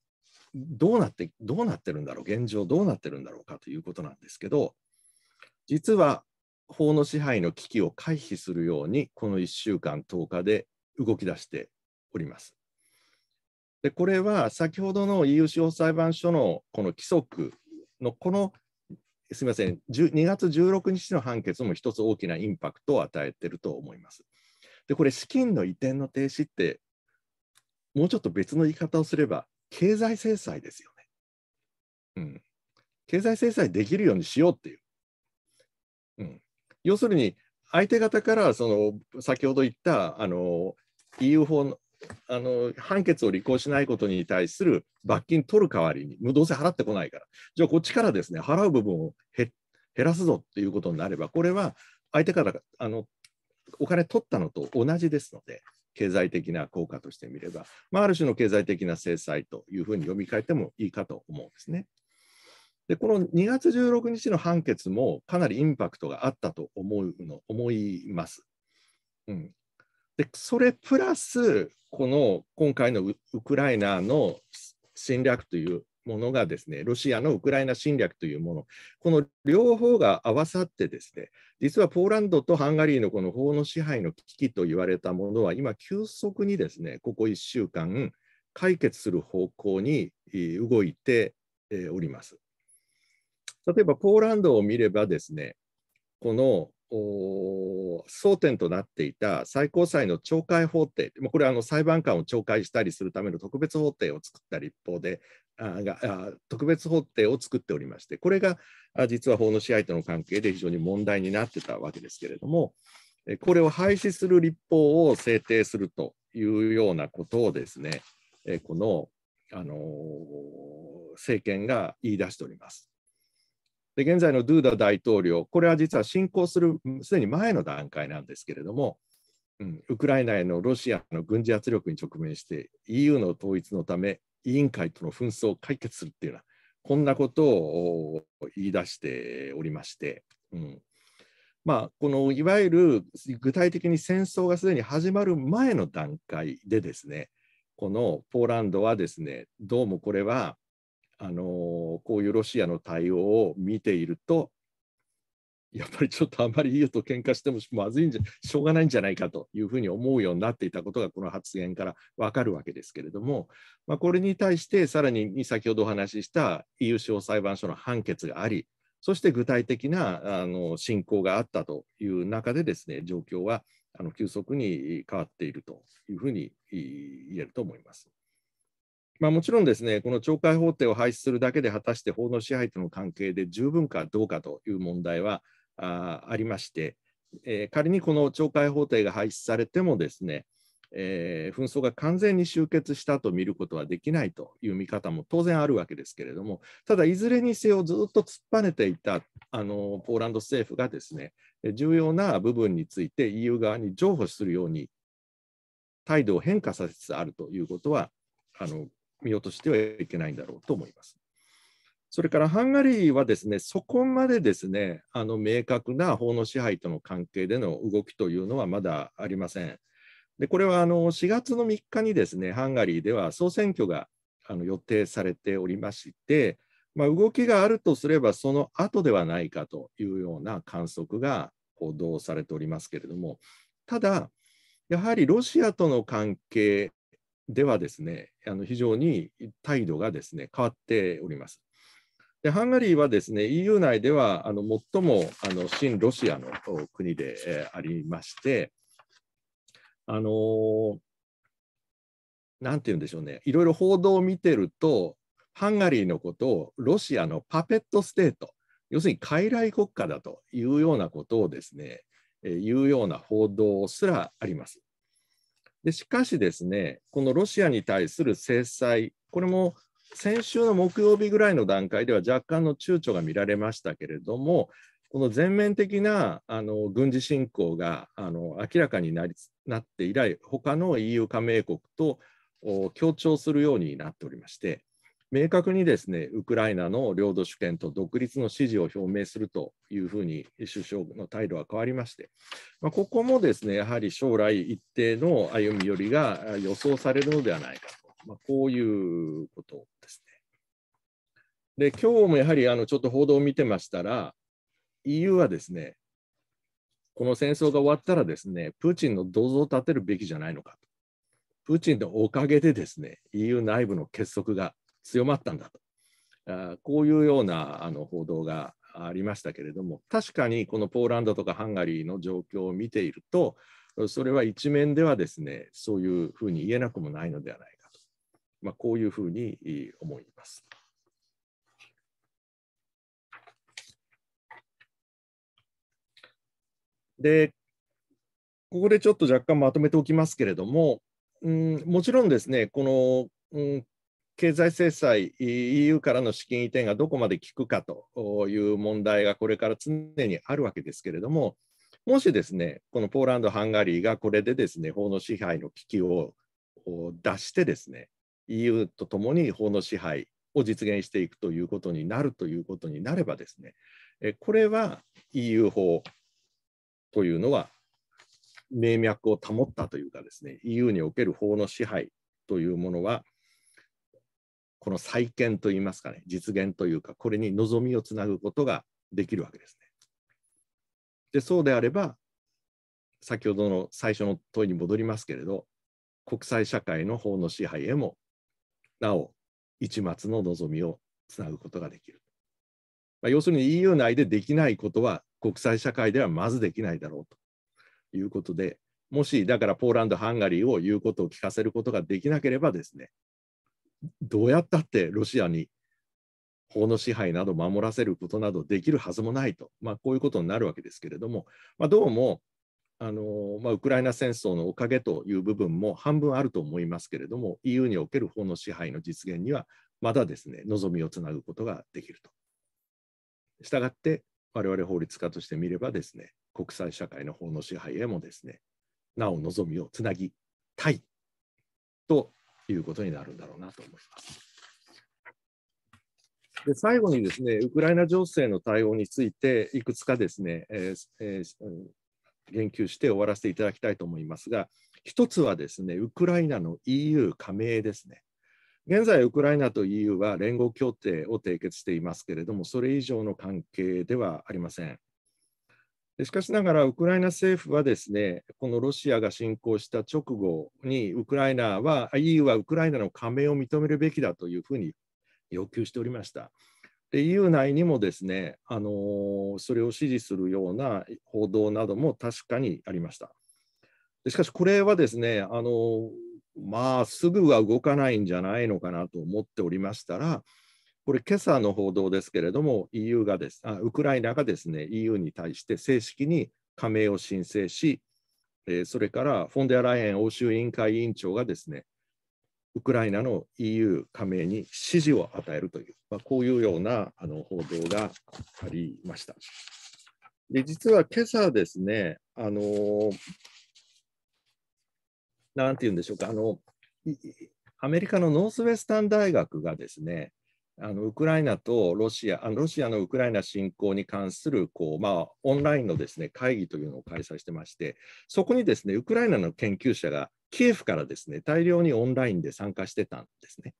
どうなってどうなってるんだろう、現状どうなってるんだろうかということなんですけど、実は法の支配の危機を回避するように、この1週間10日で動き出しております。でこれは先ほどの EU 司法裁判所のこの規則のこのすみません、2月16日の判決も一つ大きなインパクトを与えていると思います。で、これ、資金の移転の停止ってもうちょっと別の言い方をすれば、経済制裁ですよね。うん、経済制裁できるようにしようっていう。うん、要するに、相手方からその先ほど言ったあの EU 法のあの判決を履行しないことに対する罰金取る代わりに、どうせ払ってこないから、じゃあこっちからですね払う部分を減らすぞっていうことになれば、これは相手からあのお金取ったのと同じですので、経済的な効果として見れば、まあ、ある種の経済的な制裁というふうに読み替えてもいいかと思うんですね。でこの2月16日の判決もかなりインパクトがあったと思うの思います。うん、でそれプラスこの今回のウクライナの侵略というものがですね、ロシアのウクライナ侵略というもの、この両方が合わさってですね、実はポーランドとハンガリーのこの法の支配の危機と言われたものは、今、急速にですね、ここ1週間、解決する方向に動いております。例えば、ポーランドを見ればですね、この争点となっていた最高裁の懲戒法廷、これはあの裁判官を懲戒したりするための特別法廷を作った立一方で、が特別法廷を作っておりましてこれが実は法の支配との関係で非常に問題になってたわけですけれどもこれを廃止する立法を制定するというようなことをですねこのあの政権が言い出しております。で現在のドゥーダ大統領、これは実は侵攻するすでに前の段階なんですけれども、うん、ウクライナへのロシアの軍事圧力に直面して EU の統一のため委員会との紛争を解決するっていうような、こんなことを言い出しておりまして、うんまあ、このいわゆる具体的に戦争がすでに始まる前の段階でですね、このポーランドはですね、どうもこれは、あのこういうロシアの対応を見ていると、やっぱりちょっとあまり EU と喧嘩してもまずいんじゃしょうがないんじゃないかというふうに思うようになっていたことがこの発言からわかるわけですけれども、まあ、これに対してさらに先ほどお話しした EU 司法裁判所の判決がありそして具体的なあの進行があったという中でですね状況はあの急速に変わっているというふうに言えると思います。まあ、もちろんですね、この懲戒法廷を廃止するだけで、果たして法の支配との関係で十分かどうかという問題は、あありまして、えー、仮にこの懲戒法廷が廃止されてもですね、えー、紛争が完全に終結したと見ることはできないという見方も当然あるわけですけれども、ただ、いずれにせよずっと突っぱねていたあのポーランド政府がですね、重要な部分について EU 側に譲歩するように態度を変化させつつあるということは、あの見落としてはいけないんだろうと思います。それからハンガリーはですねそこまでですねあの明確な法の支配との関係での動きというのはまだありません。でこれはあの4月の3日にですねハンガリーでは総選挙があの予定されておりまして、まあ、動きがあるとすればその後ではないかというような観測が報道されておりますけれどもただやはりロシアとの関係ではですねあの非常に態度がですね変わっております。でハンガリーはですね EU 内ではあの最もあの親ロシアの国で、えー、ありまして、あのー、なんて言うんでしょうね、いろいろ報道を見てると、ハンガリーのことをロシアのパペットステート、要するに傀儡国家だというようなことをですね、えー、いうような報道すらあります。でしかしですね、このロシアに対する制裁、これも先週の木曜日ぐらいの段階では若干の躊躇が見られましたけれども、この全面的なあの軍事侵攻があの明らかになりなって以来、他の EU 加盟国と協調するようになっておりまして、明確にですねウクライナの領土主権と独立の支持を表明するというふうに首相の態度は変わりまして、まあ、ここもですねやはり将来一定の歩み寄りが予想されるのではないかと、まあ、こういうことで今日もやはりあのちょっと報道を見てましたら、EU はですね、この戦争が終わったらですね、プーチンの銅像を建てるべきじゃないのかと。プーチンのおかげでですね、EU 内部の結束が強まったんだと。あこういうようなあの報道がありましたけれども、確かにこのポーランドとかハンガリーの状況を見ていると、それは一面ではですね、そういうふうに言えなくもないのではないかと、まあ、こういうふうに思います。で、ここでちょっと若干まとめておきますけれども、うん、もちろんですね、この、うん、経済制裁、EU からの資金移転がどこまで効くかという問題がこれから常にあるわけですけれども、もしですね、このポーランド、ハンガリーがこれでですね、法の支配の危機を出してですね、EU とともに法の支配を実現していくということになるということになればですね、これは EU 法、というのは、名脈を保ったというかですね、EU における法の支配というものは、この再建といいますかね、実現というか、これに望みをつなぐことができるわけですね。で、そうであれば、先ほどの最初の問いに戻りますけれど、国際社会の法の支配へも、なお、一末の望みをつなぐことができる。まあ、要するに EU 内でできないことは国際社会ではまずできないだろうということで、もしだからポーランド、ハンガリーを言うことを聞かせることができなければですね、どうやったってロシアに法の支配など守らせることなどできるはずもないと、まあ、こういうことになるわけですけれども、まあ、どうもあの、まあ、ウクライナ戦争のおかげという部分も半分あると思いますけれども、EU における法の支配の実現には、まだですね、望みをつなぐことができると。したがって、我々法律家として見ればですね、国際社会の法の支配へもですね、なお望みをつなぎたいということになるんだろうなと思います。で最後にですね、ウクライナ情勢の対応について、いくつかですね、えーえー、言及して終わらせていただきたいと思いますが、一つはですね、ウクライナの EU 加盟ですね。現在、ウクライナと EU は連合協定を締結していますけれども、それ以上の関係ではありません。しかしながら、ウクライナ政府はですね、このロシアが侵攻した直後に、ウクライナは、EU はウクライナの加盟を認めるべきだというふうに要求しておりました。EU 内にもですね、あのー、それを支持するような報道なども確かにありました。しかし、これはですね、あのー、まあ、すぐは動かないんじゃないのかなと思っておりましたら、これ、今朝の報道ですけれども、EU がですあウクライナがですね EU に対して正式に加盟を申請し、えー、それからフォンデアライエン欧州委員会委員長がですねウクライナの EU 加盟に支持を与えるという、まあ、こういうようなあの報道がありました。で実は今朝ですね、あのー、なんて言うんでしょうか、あのアメリカのノースウェスタン大学がですね、あのウクライナとロシア、あのロシアのウクライナ侵攻に関するこう、まあ、オンラインのです、ね、会議というのを開催してまして、そこにですねウクライナの研究者がキエフからですね大量にオンラインで参加してたんですね。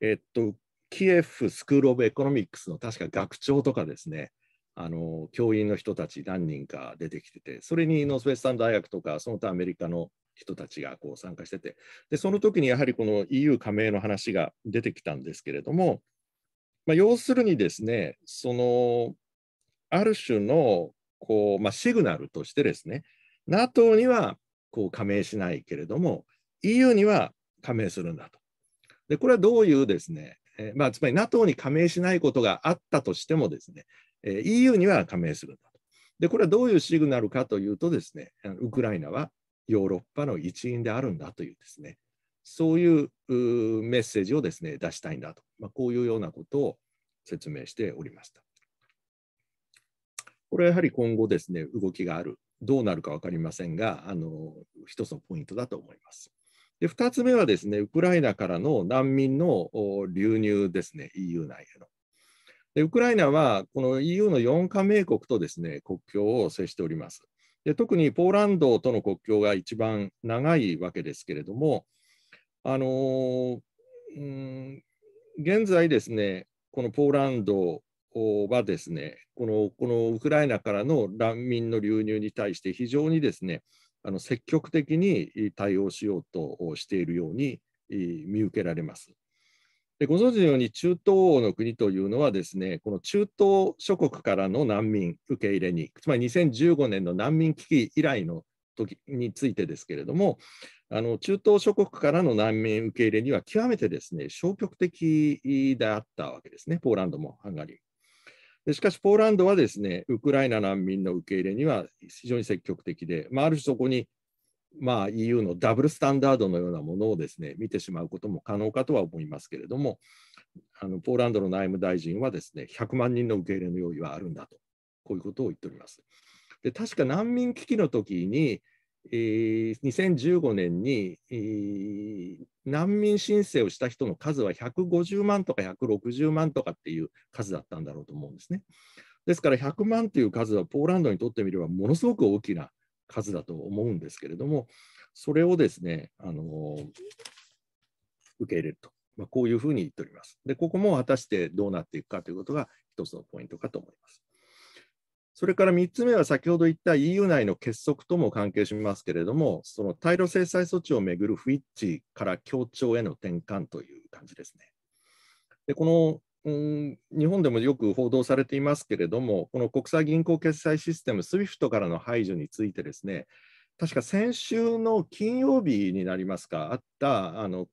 えっと、キエフスクール・オブ・エコノミックスの確か学長とかですね、あの教員の人たち何人か出てきてて、それにノースウェスタン大学とか、その他アメリカの人たちがこう参加しててでその時にやはりこの EU 加盟の話が出てきたんですけれども、まあ、要するにですねそのある種のこう、まあ、シグナルとしてですね NATO にはこう加盟しないけれども EU には加盟するんだと。でこれはどういうですね、えまあ、つまり NATO に加盟しないことがあったとしてもですね、え EU には加盟するんだと。でこれはどういうシグナルかというとですねウクライナはヨーロッパの一員であるんだというですね、そういうメッセージをですね、出したいんだと、まあ、こういうようなことを説明しておりました。これはやはり今後ですね、動きがある、どうなるか分かりませんが、あの一つのポイントだと思います。で2つ目はですね、ウクライナからの難民の流入ですね、EU 内への。でウクライナはこの EU の4加盟国とですね国境を接しております。で特にポーランドとの国境が一番長いわけですけれども、あのうん、現在ですね、このポーランドはですねこの、このウクライナからの難民の流入に対して非常にですね、あの積極的に対応しようとしているように見受けられます。でご存知のように中東欧の国というのはですねこの中東諸国からの難民受け入れにつまり2015年の難民危機以来の時についてですけれどもあの中東諸国からの難民受け入れには極めてですね消極的であったわけですねポーランドもハンガリーしかし、ポーランドはですね、ウクライナ難民の受け入れには非常に積極的で、まあ、ある種そこにまあ、EU のダブルスタンダードのようなものをですね見てしまうことも可能かとは思いますけれども、あのポーランドの内務大臣はですね100万人の受け入れの用意はあるんだと、こういうことを言っております。で確か難民危機の時に、えー、2015年に、えー、難民申請をした人の数は150万とか160万とかっていう数だったんだろうと思うんですね。ですから100万という数はポーランドにとってみればものすごく大きな数だと思うんですけれども、それをですね、あの受け入れると、まあ、こういうふうに言っております。で、ここも果たしてどうなっていくかということが一つのポイントかと思います。それから3つ目は先ほど言った EU 内の結束とも関係しますけれども、その対ロ制裁措置をめぐる不一致から協調への転換という感じですね。でこのうん、日本でもよく報道されていますけれども、この国際銀行決済システム、SWIFT からの排除についてですね、確か先週の金曜日になりますか、あったあの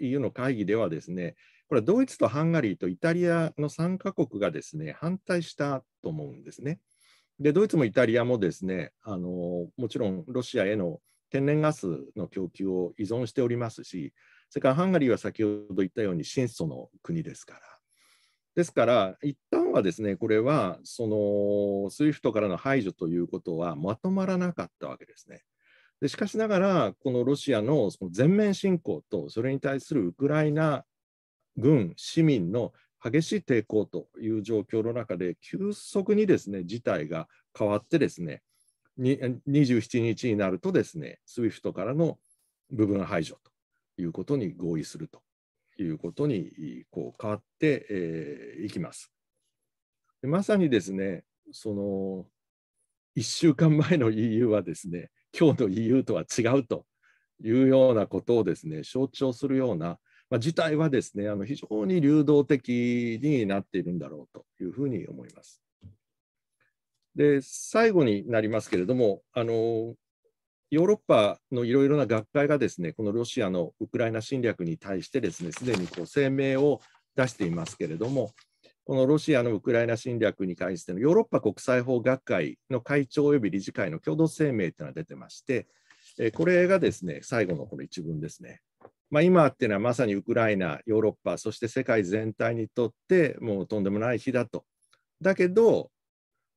EU の会議ではですね、これドイツとハンガリーとイタリアの3カ国がですね反対したと思うんですね。で、ドイツもイタリアもですねあのもちろんロシアへの天然ガスの供給を依存しておりますし、それからハンガリーは先ほど言ったように、新祖の国ですから。ですから、一旦はですね、これは、その SWIFT からの排除ということはまとまらなかったわけですね。でしかしながら、このロシアのその全面侵攻と、それに対するウクライナ軍、市民の激しい抵抗という状況の中で、急速にですね事態が変わってですね、27日になるとですね、SWIFT からの部分排除ということに合意するということにこう変わってえいきます。でまさにですね、その1週間前の EU はですね、今日の EU とは違うというようなことをですね、象徴するような、まあ、事態はですね、あの非常に流動的になっているんだろうというふうに思います。で、最後になりますけれども、あのヨーロッパのいろいろな学会がですねこのロシアのウクライナ侵略に対してですねすでにこう声明を出していますけれども、このロシアのウクライナ侵略に関してのヨーロッパ国際法学会の会長及び理事会の共同声明というのが出てまして、これがですね最後のこの一文ですね。まあ、今っていうのはまさにウクライナ、ヨーロッパ、そして世界全体にとってもうとんでもない日だと。だけど、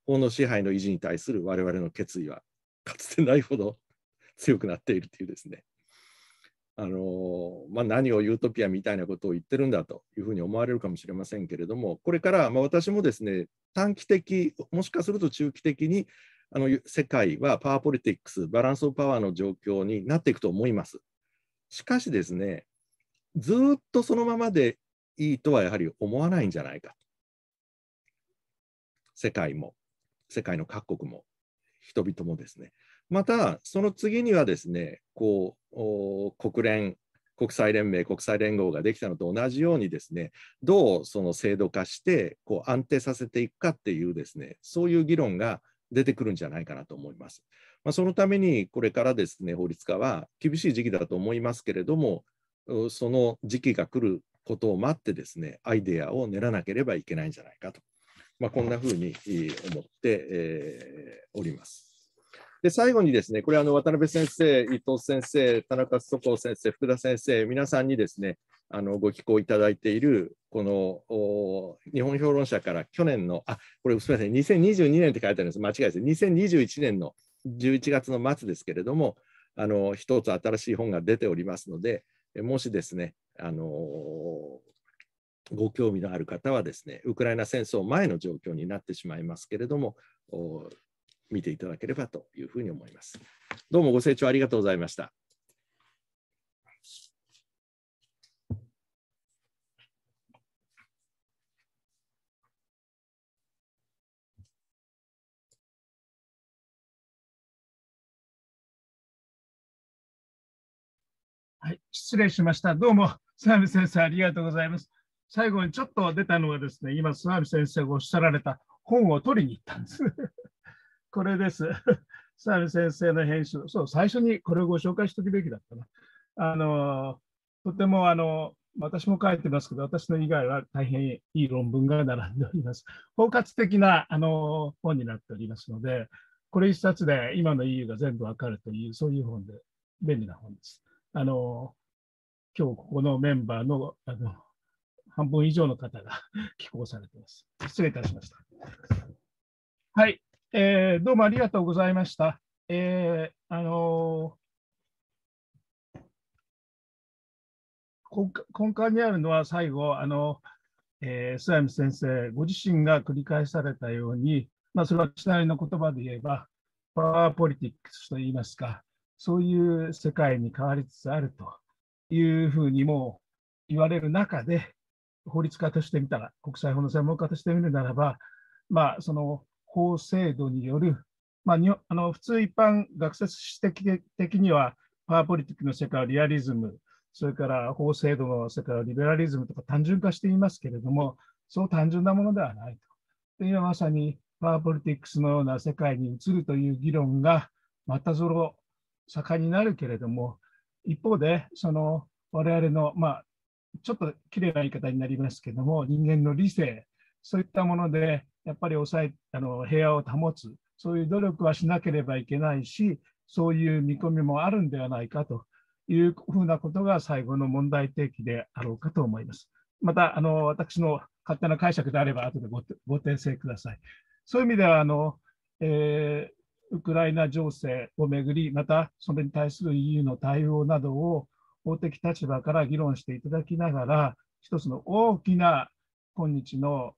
法の支配の維持に対する我々の決意はかつてないほど強くなっているというですねあの、まあ、何をユートピアみたいなことを言ってるんだというふうに思われるかもしれませんけれどもこれから、まあ、私もですね短期的もしかすると中期的にあの世界はパワーポリティックスバランス・オブ・パワーの状況になっていくと思います。しかしですねずっとそのままでいいとはやはり思わないんじゃないか世界も世界の各国も人々もですねまた、その次にはですね、こう国連、国際連盟、国際連合ができたのと同じようにですね、どうその制度化してこう安定させていくかっていうですね、そういう議論が出てくるんじゃないかなと思います。まあ、そのためにこれからですね、法律家は厳しい時期だと思いますけれども、その時期が来ることを待ってですね、アイデアを練らなければいけないんじゃないかと、まあ、こんなふうに思って、えー、おります。で最後にですね、これあの渡辺先生、伊藤先生、田中祖子先生、福田先生、皆さんにですね、あのご寄稿いただいている、この日本評論者から去年の、あこれすみません、2022年って書いてあるんです、間違いです、2021年の11月の末ですけれども、あの一つ新しい本が出ておりますので、もしですね、あのご興味のある方はですね、ウクライナ戦争前の状況になってしまいますけれども、見ていただければというふうに思います。どうもご清聴ありがとうございました。はい、失礼しました。どうも、諏訪先生、ありがとうございます。最後にちょっと出たのはですね、今、諏訪先生がおっしゃられた本を取りに行ったんです。これです。*laughs* サル先生の編集。そう、最初にこれをご紹介しておくべきだったな。あの、とてもあの、私も書いてますけど、私の以外は大変いい論文が並んでおります。包括的なあの本になっておりますので、これ一冊で今の EU が全部わかるという、そういう本で、便利な本です。あの、今日ここのメンバーのあの半分以上の方が *laughs* 寄稿されています。失礼いたしました。はい。えー、どうもありがとうございました。えー、あのー、根幹にあるのは最後、あの、えー、スライム先生、ご自身が繰り返されたように、まあ、それは私なの言葉で言えば、パワーポリティックスといいますか、そういう世界に変わりつつあるというふうにも言われる中で、法律家としてみたら、国際法の専門家としてみるならば、まあ、その法制度による、まあ、あの普通一般学説史的にはパワーポリティックの世界はリアリズム、それから法制度の世界はリベラリズムとか単純化していますけれども、そう単純なものではないと。でいうのはまさにパワーポリティックスのような世界に移るという議論がまたぞろ盛んになるけれども、一方で、その我々の、まあ、ちょっときれいな言い方になりますけども、人間の理性、そういったものでやっぱり抑えあの平和を保つ、そういう努力はしなければいけないし、そういう見込みもあるんではないかというふうなことが最後の問題提起であろうかと思います。また、あの私の勝手な解釈であれば、後でごご訂正ください。そういう意味では、あのえー、ウクライナ情勢をめぐり、またそれに対する EU の対応などを法的立場から議論していただきながら、一つの大きな今日の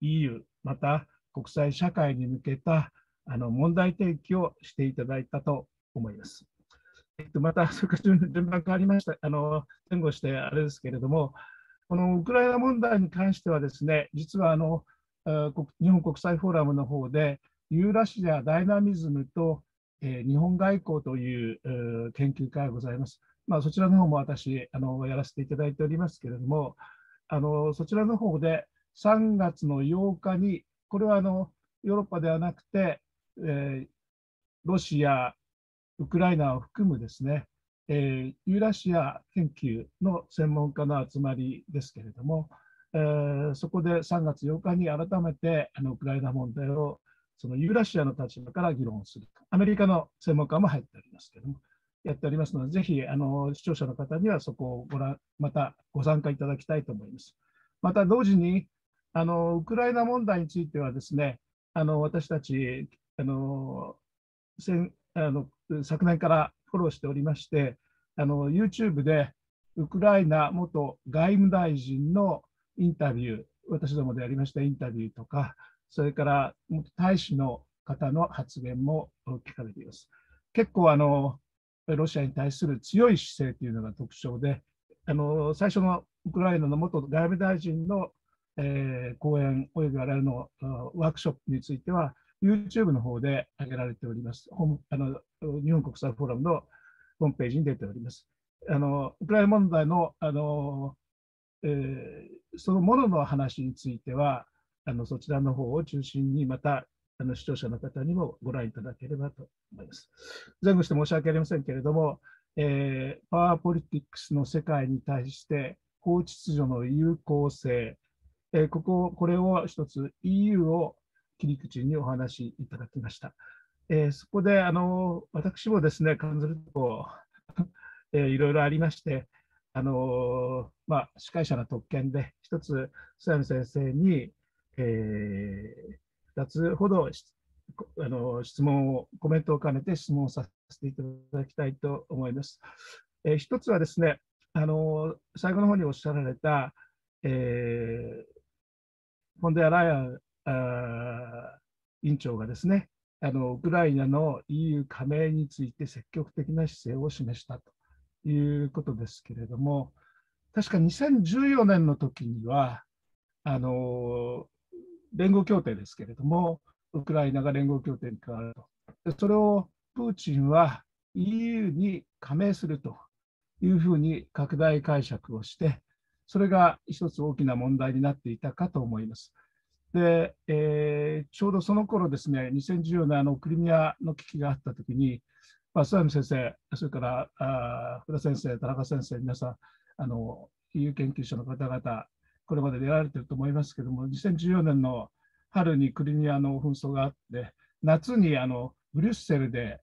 EU また国際社会に向けたあの問題提起をしていただいたと思います。えっと、また、それから順番変わりました、あの前後してあれですけれども、このウクライナ問題に関してはですね、実はあの日本国際フォーラムの方で、ユーラシアダイナミズムと、えー、日本外交という研究会がございます。まあ、そちらの方も私あの、やらせていただいておりますけれども、あのそちらの方で、3月の8日に、これはあのヨーロッパではなくて、えー、ロシア、ウクライナを含むですね、えー、ユーラシア研究の専門家の集まりですけれども、えー、そこで3月8日に改めてあのウクライナ問題をそのユーラシアの立場から議論する、アメリカの専門家も入っておりますけれども、やっておりますので、ぜひあの視聴者の方にはそこをご覧またご参加いただきたいと思います。また同時にあのウクライナ問題についてはですね、あの私たちあの先あの昨年からフォローしておりまして、あの YouTube でウクライナ元外務大臣のインタビュー、私どもでやりましたインタビューとか、それから元大使の方の発言も聞かれています。結構あのロシアに対する強い姿勢というのが特徴で、あの最初のウクライナの元外務大臣のえー、講演および我々のワークショップについては、YouTube の方で挙げられております。あの日本国際フォーラムのホームページに出ております。あのウクライナ問題のあの、えー、そのものの話については、あのそちらの方を中心にまたあの視聴者の方にもご覧いただければと思います。前後して申し訳ありませんけれども、えー、パワーポリティックスの世界に対して法秩序の有効性、えここ、これを一つ EU を切り口にお話しいただきました。えそこで、あの、私もですね、感じると、*laughs* えいろいろありまして、あのまあ、司会者の特権で、一つ、須山先生に、えー、2つほどあの質問を、コメントを兼ねて質問させていただきたいと思います。えー、一つはですね、あの最後の方におっしゃられた、えー、フォンデアライアン委員長がですね、あのウクライナの EU 加盟について積極的な姿勢を示したということですけれども、確か2014年の時には、あの連合協定ですけれども、ウクライナが連合協定に加わると。それをプーチンは EU に加盟するというふうに拡大解釈をして、それが一つ大きな問題になっていたかと思います。で、えー、ちょうどその頃ですね、2014年、のクリミアの危機があったときに、まあ、須訪先生、それからあ福田先生、田中先生、皆さん、あの EU 研究者の方々、これまで出られてると思いますけども、2014年の春にクリミアの紛争があって、夏にあのブリュッセルで、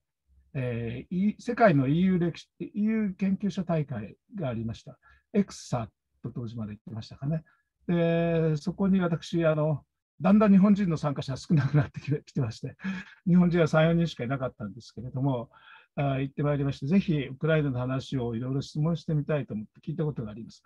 えー、世界の EU, 歴史 EU 研究者大会がありました。エクサ当時まで行ってましたかね。でそこに私あのだんだん日本人の参加者少なくなってきてまして、日本人は3、4人しかいなかったんですけれども、あ行ってまいりまして、ぜひウクライナの話をいろいろ質問してみたいと思って聞いたことがあります。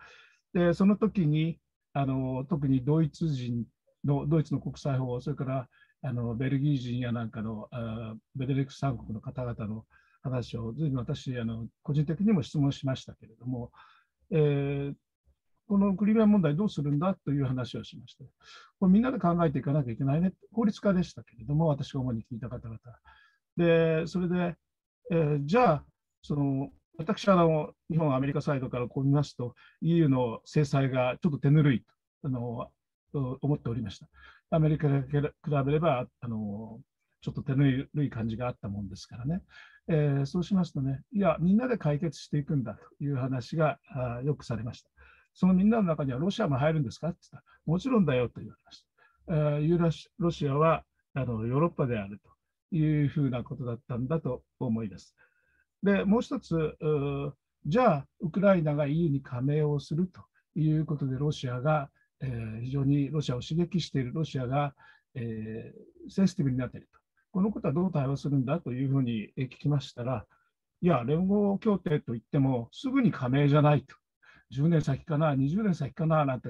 で、その時に、あの特にドイツ人の、ドイツの国際法、それからあのベルギー人やなんかのあベネリクス三国の方々の話を、随分私あの、個人的にも質問しましたけれども、えー、このクリミア問題どうするんだという話をしました。これみんなで考えていかなきゃいけないね。法律家でしたけれども、私が主に聞いた方々。で、それで、えー、じゃあ、その、私はあの日本、アメリカサイドからこう見ますと、EU の制裁がちょっと手ぬるいとあの思っておりました。アメリカに比べればあの、ちょっと手ぬるい感じがあったもんですからね、えー、そうしますとね、いや、みんなで解決していくんだという話がよくされました。そのみんなの中にはロシアも入るんですかって言ったら、もちろんだよと言われました。えー、ユーラシロシアはあのヨーロッパであるというふうなことだったんだと思います。で、もう一つ、じゃあ、ウクライナが EU に加盟をするということで、ロシアが、えー、非常にロシアを刺激している、ロシアが、えー、センシティブになっていると。このことはどう対応するんだというふうに聞きましたら、いや、連合協定といっても、すぐに加盟じゃないと10年先かな、20年先かななんて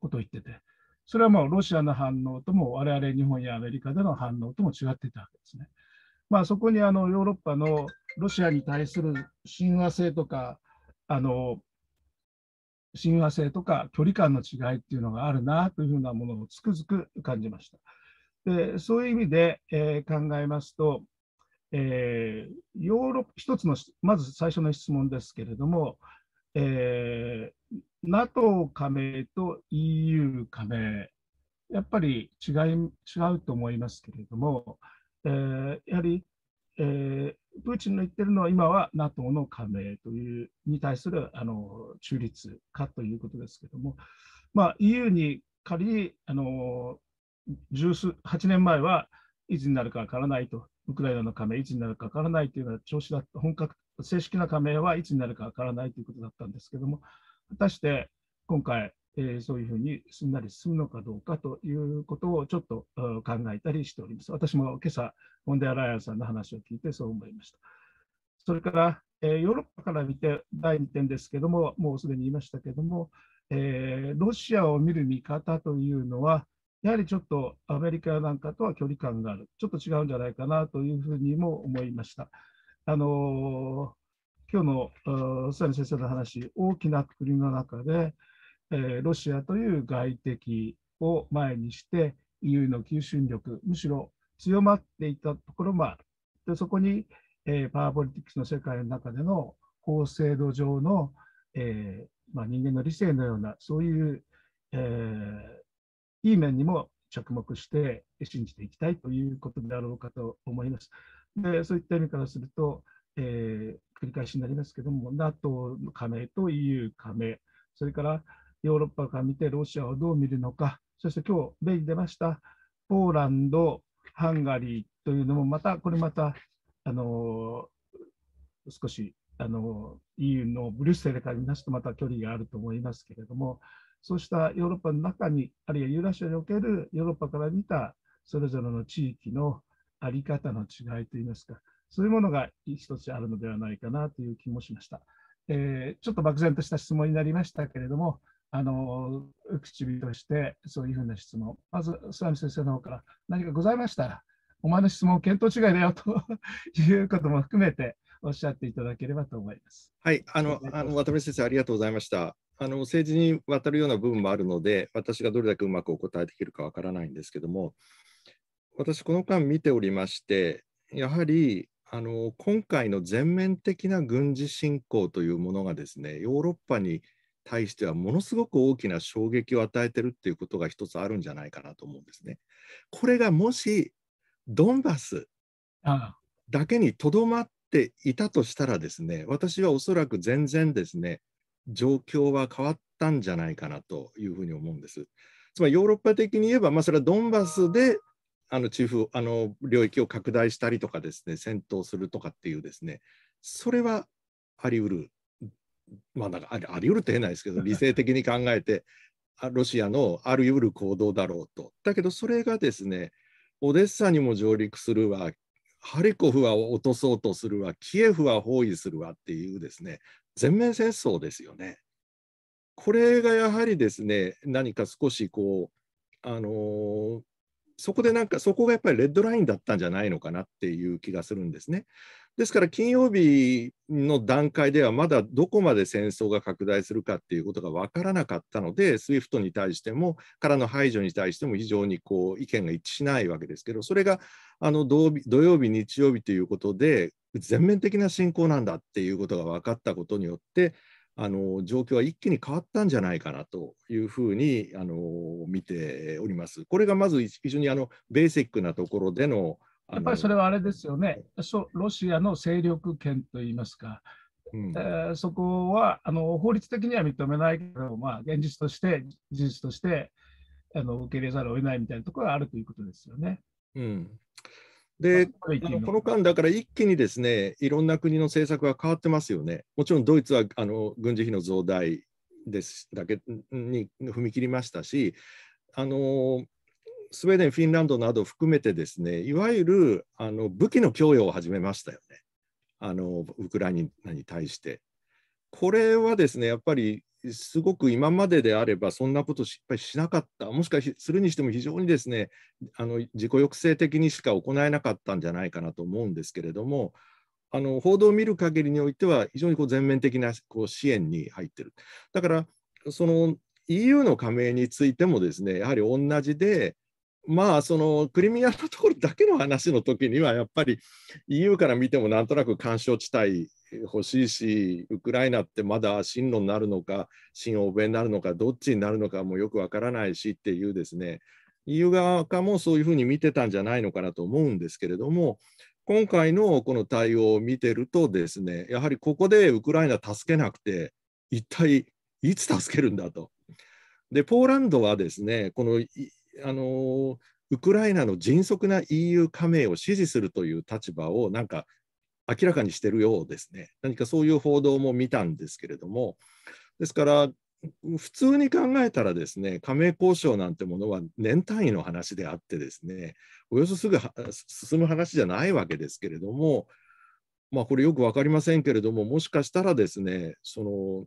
ことを言ってて、それはもうロシアの反応とも、我々日本やアメリカでの反応とも違ってたわけですね。まあ、そこにあのヨーロッパのロシアに対する親和性とか、あの親和性とか距離感の違いっていうのがあるなというふうなものをつくづく感じました。でそういう意味で、えー、考えますと、えー、ヨーロッパ、一つの、まず最初の質問ですけれども、えー、NATO 加盟と EU 加盟、やっぱり違い違うと思いますけれども、えー、やはり、えー、プーチンの言ってるのは、今は NATO の加盟というに対するあの中立化ということですけれども、まあ、EU に仮にあの8年前はいつになるかわからないと、ウクライナの加盟いつになるかわからないというのは調子だ本格正式な加盟はいつになるかわからないということだったんですけども、果たして今回、えー、そういうふうにすんなり進むのかどうかということをちょっと考えたりしております。私も今朝、モンデアライアンさんの話を聞いてそう思いました。それから、えー、ヨーロッパから見て第2点ですけども、もうすでに言いましたけども、えー、ロシアを見る見方というのは、やはりちょっとアメリカなんかとは距離感がある、ちょっと違うんじゃないかなというふうにも思いました。あの今日の宇佐美先生の話、大きな国の中で、えー、ロシアという外敵を前にして、EU の求心力、むしろ強まっていたところもある。でそこに、えー、パワーポリティクスの世界の中での法制度上の、えー、まあ、人間の理性のような、そういう、えー、いい面にも着目して信じていきたいということであろうかと思います。でそういった意味からすると、えー、繰り返しになりますけども、NATO の加盟と EU 加盟、それからヨーロッパから見てロシアをどう見るのか、そして今日例に出ました、ポーランド、ハンガリーというのも、またこれまた、あのー、少しあの EU のブリュッセルから見ますとまた距離があると思いますけれども、そうしたヨーロッパの中に、あるいはユーラシアにおけるヨーロッパから見たそれぞれの地域のあり方の違いといいますか、そういうものが一つあるのではないかなという気もしました。えー、ちょっと漠然とした質問になりましたけれども、あの口火としてそういうふうな質問、まず諏訪見先生の方から何かございましたら、お前の質問、見当違いだよということも含めておっしゃっていただければと思います。はい、あのあの渡辺先生、ありがとうございました。あの政治にわたるような部分もあるので、私がどれだけうまくお答えできるかわからないんですけども、私、この間見ておりまして、やはりあの今回の全面的な軍事侵攻というものがですねヨーロッパに対してはものすごく大きな衝撃を与えてるっていうことが一つあるんじゃないかなと思うんですね。これがもしドンバスだけにとどまっていたとしたらですね私はおそらく全然ですね状況は変わったんじゃないかなというふうに思うんです。つまりヨーロッパ的に言えば、まあ、それはドンバスであの中風あの領域を拡大したりとかですね戦闘するとかっていうですねそれはあり得るまあなんかありあり得るってえないですけど *laughs* 理性的に考えてロシアのあり得る行動だろうとだけどそれがですねオデッサにも上陸するわハリコフは落とそうとするわキエフは包囲するわっていうですね全面戦争ですよね。これがやはりですね何か少しこうあのそこでなんか、そこがやっぱりレッドラインだったんじゃないのかなっていう気がするんですね。ですから、金曜日の段階では、まだどこまで戦争が拡大するかっていうことが分からなかったので、SWIFT に対しても、からの排除に対しても非常にこう意見が一致しないわけですけど、それがあの土曜日、日曜日ということで、全面的な侵攻なんだっていうことが分かったことによって、あの状況は一気に変わったんじゃないかなというふうにあの見ております。これがまず非常にあのベーシックなところでのやっぱりそれはあれですよね、ロシアの勢力圏といいますか、うんえー、そこはあの法律的には認めないけど、まあ、現実として、事実としてあの受け入れざるを得ないみたいなところがあるということですよね。うんで、この間、だから一気にですねいろんな国の政策が変わってますよね。もちろんドイツはあの軍事費の増大ですだけに踏み切りましたし、あのスウェーデン、フィンランドなど含めてですねいわゆるあの武器の供与を始めましたよね、あのウクライナに対して。これはですねやっぱりすごく今までであればそんなこと失敗しなかったもしかするにしても非常にですねあの自己抑制的にしか行えなかったんじゃないかなと思うんですけれどもあの報道を見る限りにおいては非常にこう全面的なこう支援に入ってるだからその EU の加盟についてもですねやはり同じでまあそのクリミアのところだけの話の時にはやっぱり EU から見てもなんとなく干渉地帯欲しいしウクライナってまだ親ロになるのか親欧米になるのかどっちになるのかもよくわからないしっていうですね EU 側かもそういうふうに見てたんじゃないのかなと思うんですけれども今回のこの対応を見てるとですねやはりここでウクライナ助けなくて一体いつ助けるんだと。でポーランドはですねこのあのウクライナの迅速な EU 加盟を支持するという立場をなんか明らかにしているようですね、何かそういう報道も見たんですけれども、ですから、普通に考えたら、ですね加盟交渉なんてものは年単位の話であって、ですねおよそすぐ進む話じゃないわけですけれども、まあ、これよく分かりませんけれども、もしかしたらですねその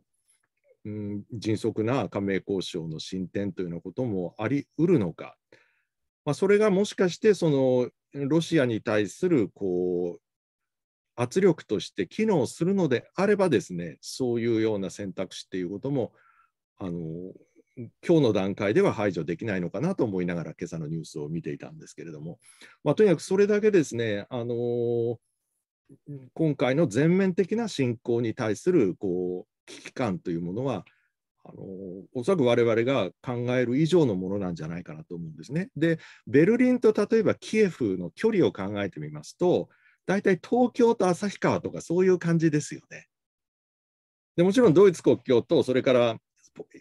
うん、迅速な加盟交渉の進展というようなこともありうるのか、まあ、それがもしかしてそのロシアに対するこう圧力として機能するのであればですねそういうような選択肢っていうこともあの今日の段階では排除できないのかなと思いながら今朝のニュースを見ていたんですけれども、まあ、とにかくそれだけですねあの今回の全面的な侵攻に対するこう危機感というものはあのおそらく我々が考える以上のものなんじゃないかなと思うんですね。でベルリンと例えばキエフの距離を考えてみますと大体東京と旭川とかそういう感じですよね。でもちろんドイツ国境とそれから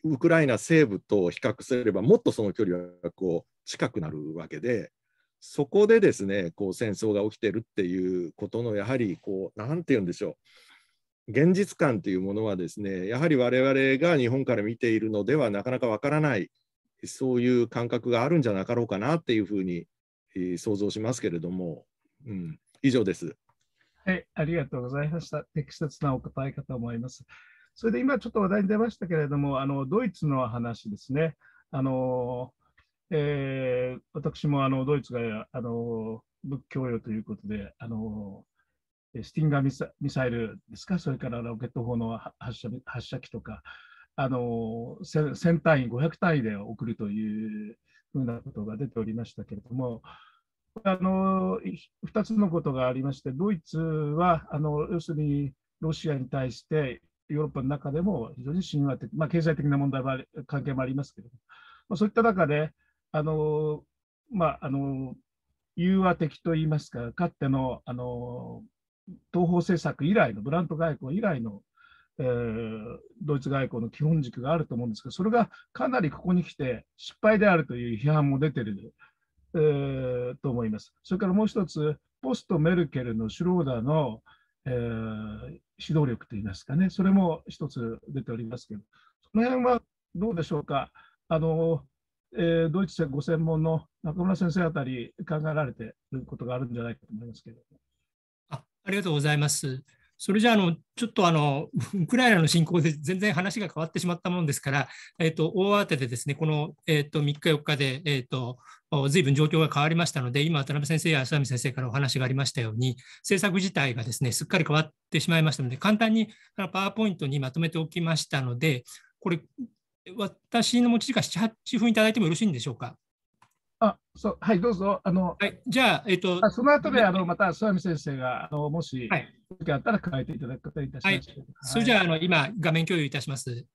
ウクライナ西部と比較すればもっとその距離はこう近くなるわけでそこでですねこう戦争が起きてるっていうことのやはりこう何て言うんでしょう現実感というものはですねやはり我々が日本から見ているのではなかなかわからないそういう感覚があるんじゃなかろうかなっていうふうに、えー、想像しますけれども、うん、以上です。はい、ありがとうございました。適切なお答えかと思います。それで今ちょっと話題に出ましたけれども、あのドイツの話ですね。あのえー、私もあのドイツがあの仏教よということであのスティンガーミサイルですか、それからロケット砲の発射発射機とか、あの1000単位、500単位で送るというふうなことが出ておりましたけれども、あの2つのことがありまして、ドイツはあの要するにロシアに対してヨーロッパの中でも非常に親和的、まあ、経済的な問題も関係もありますけれども、まあ、そういった中で、あのまあ、あの融和的といいますか、かつてのあの東方政策以来のブラント外交以来の、えー、ドイツ外交の基本軸があると思うんですけどそれがかなりここに来て失敗であるという批判も出てる、えー、と思います。それからもう一つポストメルケルのシュローダーの、えー、指導力といいますかねそれも一つ出ておりますけどその辺はどうでしょうか。あのえー、ドイツご専門の中村先生あたり考えられていることがあるんじゃないかと思いますけれども。ありがとうございます。それじゃあの、ちょっとあの *laughs* ウクライナの侵攻で全然話が変わってしまったものですから、えーと、大慌てでですねこの、えーと、3日、4日で、えーと、いぶん状況が変わりましたので、今、渡辺先生や浅見先生からお話がありましたように、政策自体がですねすっかり変わってしまいましたので、簡単にあのパワーポイントにまとめておきましたので、これ、私の持ち時間7、8分いただいてもよろしいんでしょうか。あそうはい、どうぞ。あのはい、じゃあ、えっと、その後であのまた、諏訪見先生があのもし、はい、あったら加えていただくことにいたします。はい、それじゃあ、あの今、画面共有いたします。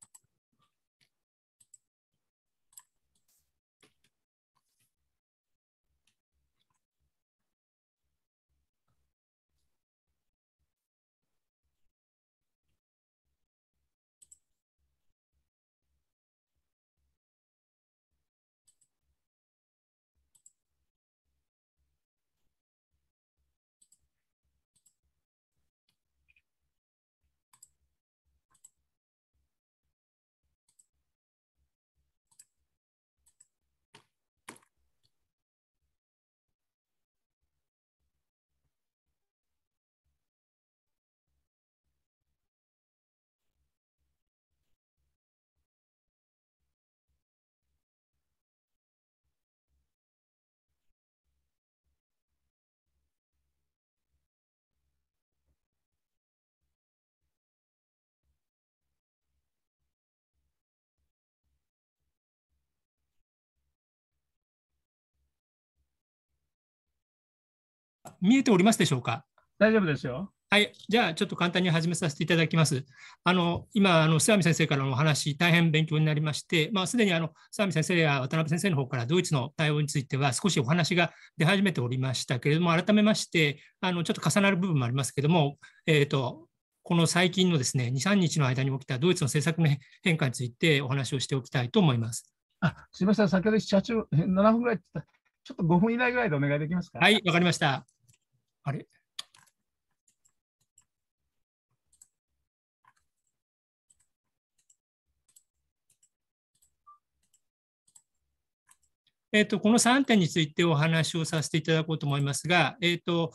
見えておりますでしょうか。大丈夫ですよ。はい、じゃあちょっと簡単に始めさせていただきます。あの今あの、須上先生からのお話、大変勉強になりまして、まあ、すでにあの須上先生や渡辺先生の方からドイツの対応については少しお話が出始めておりましたけれども、改めまして、あのちょっと重なる部分もありますけれども、えーと、この最近のですね2、3日の間に起きたドイツの政策の変化についてお話をしておきたいと思います。あすみません、先ほど社長、7分ぐらいちょっと5分以内ぐらいでお願いできますか。はい、わかりました。あれえーと、この3点についてお話をさせていただこうと思いますが、えーと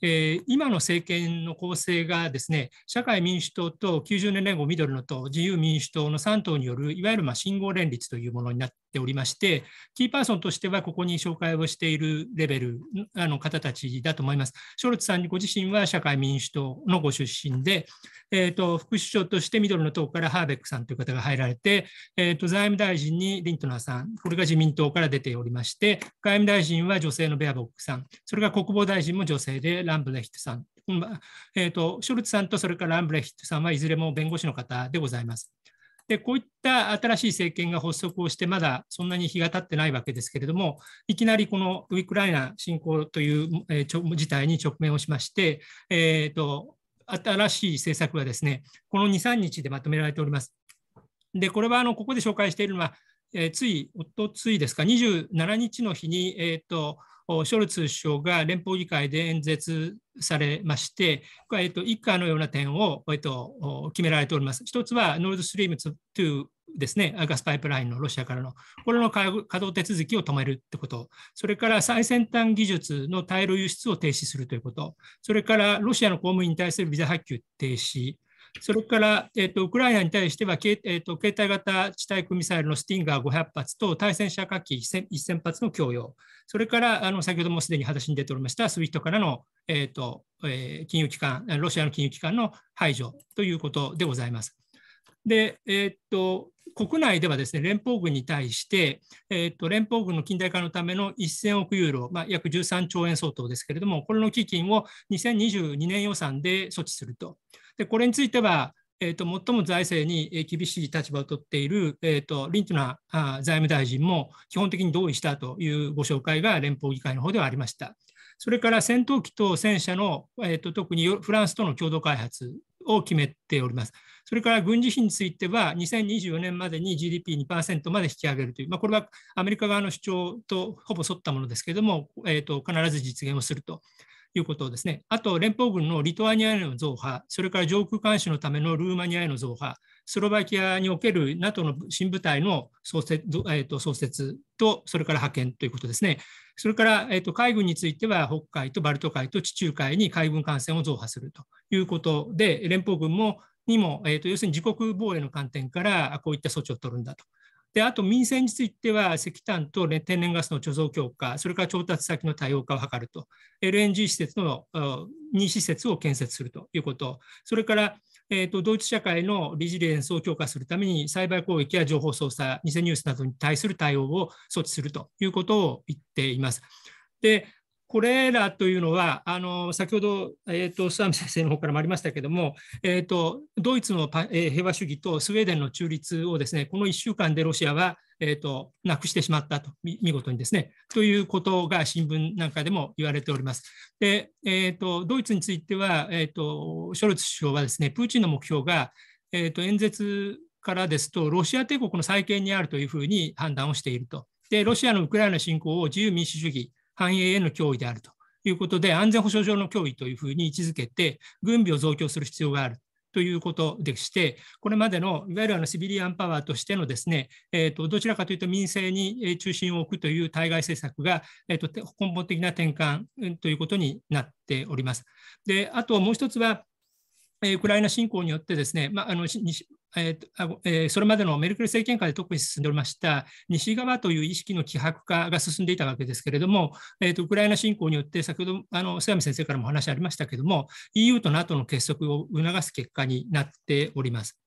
えー、今の政権の構成がですね社会民主党と90年連合ミドルの党自由民主党の3党によるいわゆるまあ信号連立というものになっておりまして、キーパーソンとしてはここに紹介をしているレベルあの方たちだと思います。ショルツさんご自身は社会民主党のご出身で、えーと、副首相としてミドルの党からハーベックさんという方が入られて、えーと、財務大臣にリントナーさん、これが自民党から出ておりまして、外務大臣は女性のベアボックさん、それが国防大臣も女性でランブレヒトさん、えーと、ショルツさんとそれからランブレヒットさんはいずれも弁護士の方でございます。でこういった新しい政権が発足をして、まだそんなに日が経ってないわけですけれども、いきなりこのウクライナ侵攻という、えー、事態に直面をしまして、えーと、新しい政策はですねこの2、3日でまとめられております。でこれはあのここで紹介しているのは、えー、つい、おとついですか、27日の日に、えーとショルツ首相が連邦議会で演説されまして、これは、えっと、以下のような点を、えっと、決められております。一つは、ノルドスリーム2ですね、ガスパイプラインのロシアからの、これの稼働手続きを止めるってこと、それから最先端技術の大量輸出を停止するということ、それからロシアの公務員に対するビザ発給停止、それから、えーと、ウクライナに対しては、えーと、携帯型地対空ミサイルのスティンガー500発と対戦車火器 1000, 1000発の供与、それからあの先ほどもすでに話に出ておりました SWIFT からの、えーとえー、金融機関、ロシアの金融機関の排除ということでございます。でえーと、国内ではです、ね、連邦軍に対して、えーと連邦軍の近代化のための1000億ユーロ、まあ、約13兆円相当ですけれども、これの基金を2022年予算で措置すると。でこれについては、えーと、最も財政に厳しい立場を取っている、えーと、リントナー財務大臣も基本的に同意したというご紹介が連邦議会の方ではありました。それから戦闘機と戦車の、えーと、と特にフランスとの共同開発を決めております。それから軍事費については、2024年までに GDP2% まで引き上げるという、まあ、これはアメリカ側の主張とほぼ沿ったものですけれども、えー、と必ず実現をすると。いうことですね。あと、連邦軍のリトアニアへの増派、それから上空監視のためのルーマニアへの増派、スロバキアにおける NATO の新部隊の創設,、えー、と創設と、それから派遣ということですね。それから、えー、と海軍については、北海とバルト海と地中海に海軍艦船を増派するということで、連邦軍もにも、えー、と要するに自国防衛の観点からこういった措置を取るんだとであと民生については石炭と天然ガスの貯蔵強化、それから調達先の多様化を図ると、LNG 施設の2施設を建設するということ、それから、えーと、ドイツ社会のリジリエンスを強化するために、サイバー攻撃や情報操作、偽ニュースなどに対する対応を措置するということを言っています。でこれらというのは、あの先ほど、えーと、スム先生の方からもありましたけれども、えーと、ドイツのえ平和主義とスウェーデンの中立をですねこの1週間でロシアは、えーと、となくしてしまったと、見事にですね。ということが新聞なんかでも言われております。で、えー、とドイツについては、えー、とショルツ首相はですねプーチンの目標が、えー、と演説からですと、ロシア帝国の再建にあるというふうに判断をしていると。でロシアのウクライナ侵攻を自由民主主義繁栄への脅威であるということで、安全保障上の脅威というふうに位置づけて、軍備を増強する必要がある。ということでして、これまでのいわゆるあのシビリアンパワーとしてのですね、えー、とどちらかというと民政に中心を置くという対外政策が、えー、と根本的な転換ということになっております。であともう一つはウクライナ侵攻によってですね、まあ、あのえー、それまでのメルケル政権下で特に進んでおりました西側という意識の希薄化が進んでいたわけですけれども、えーと、ウクライナ侵攻によって、先ほどあの瀬上先生からも話ありましたけれども、EU と NATO の結束を促す結果になっております。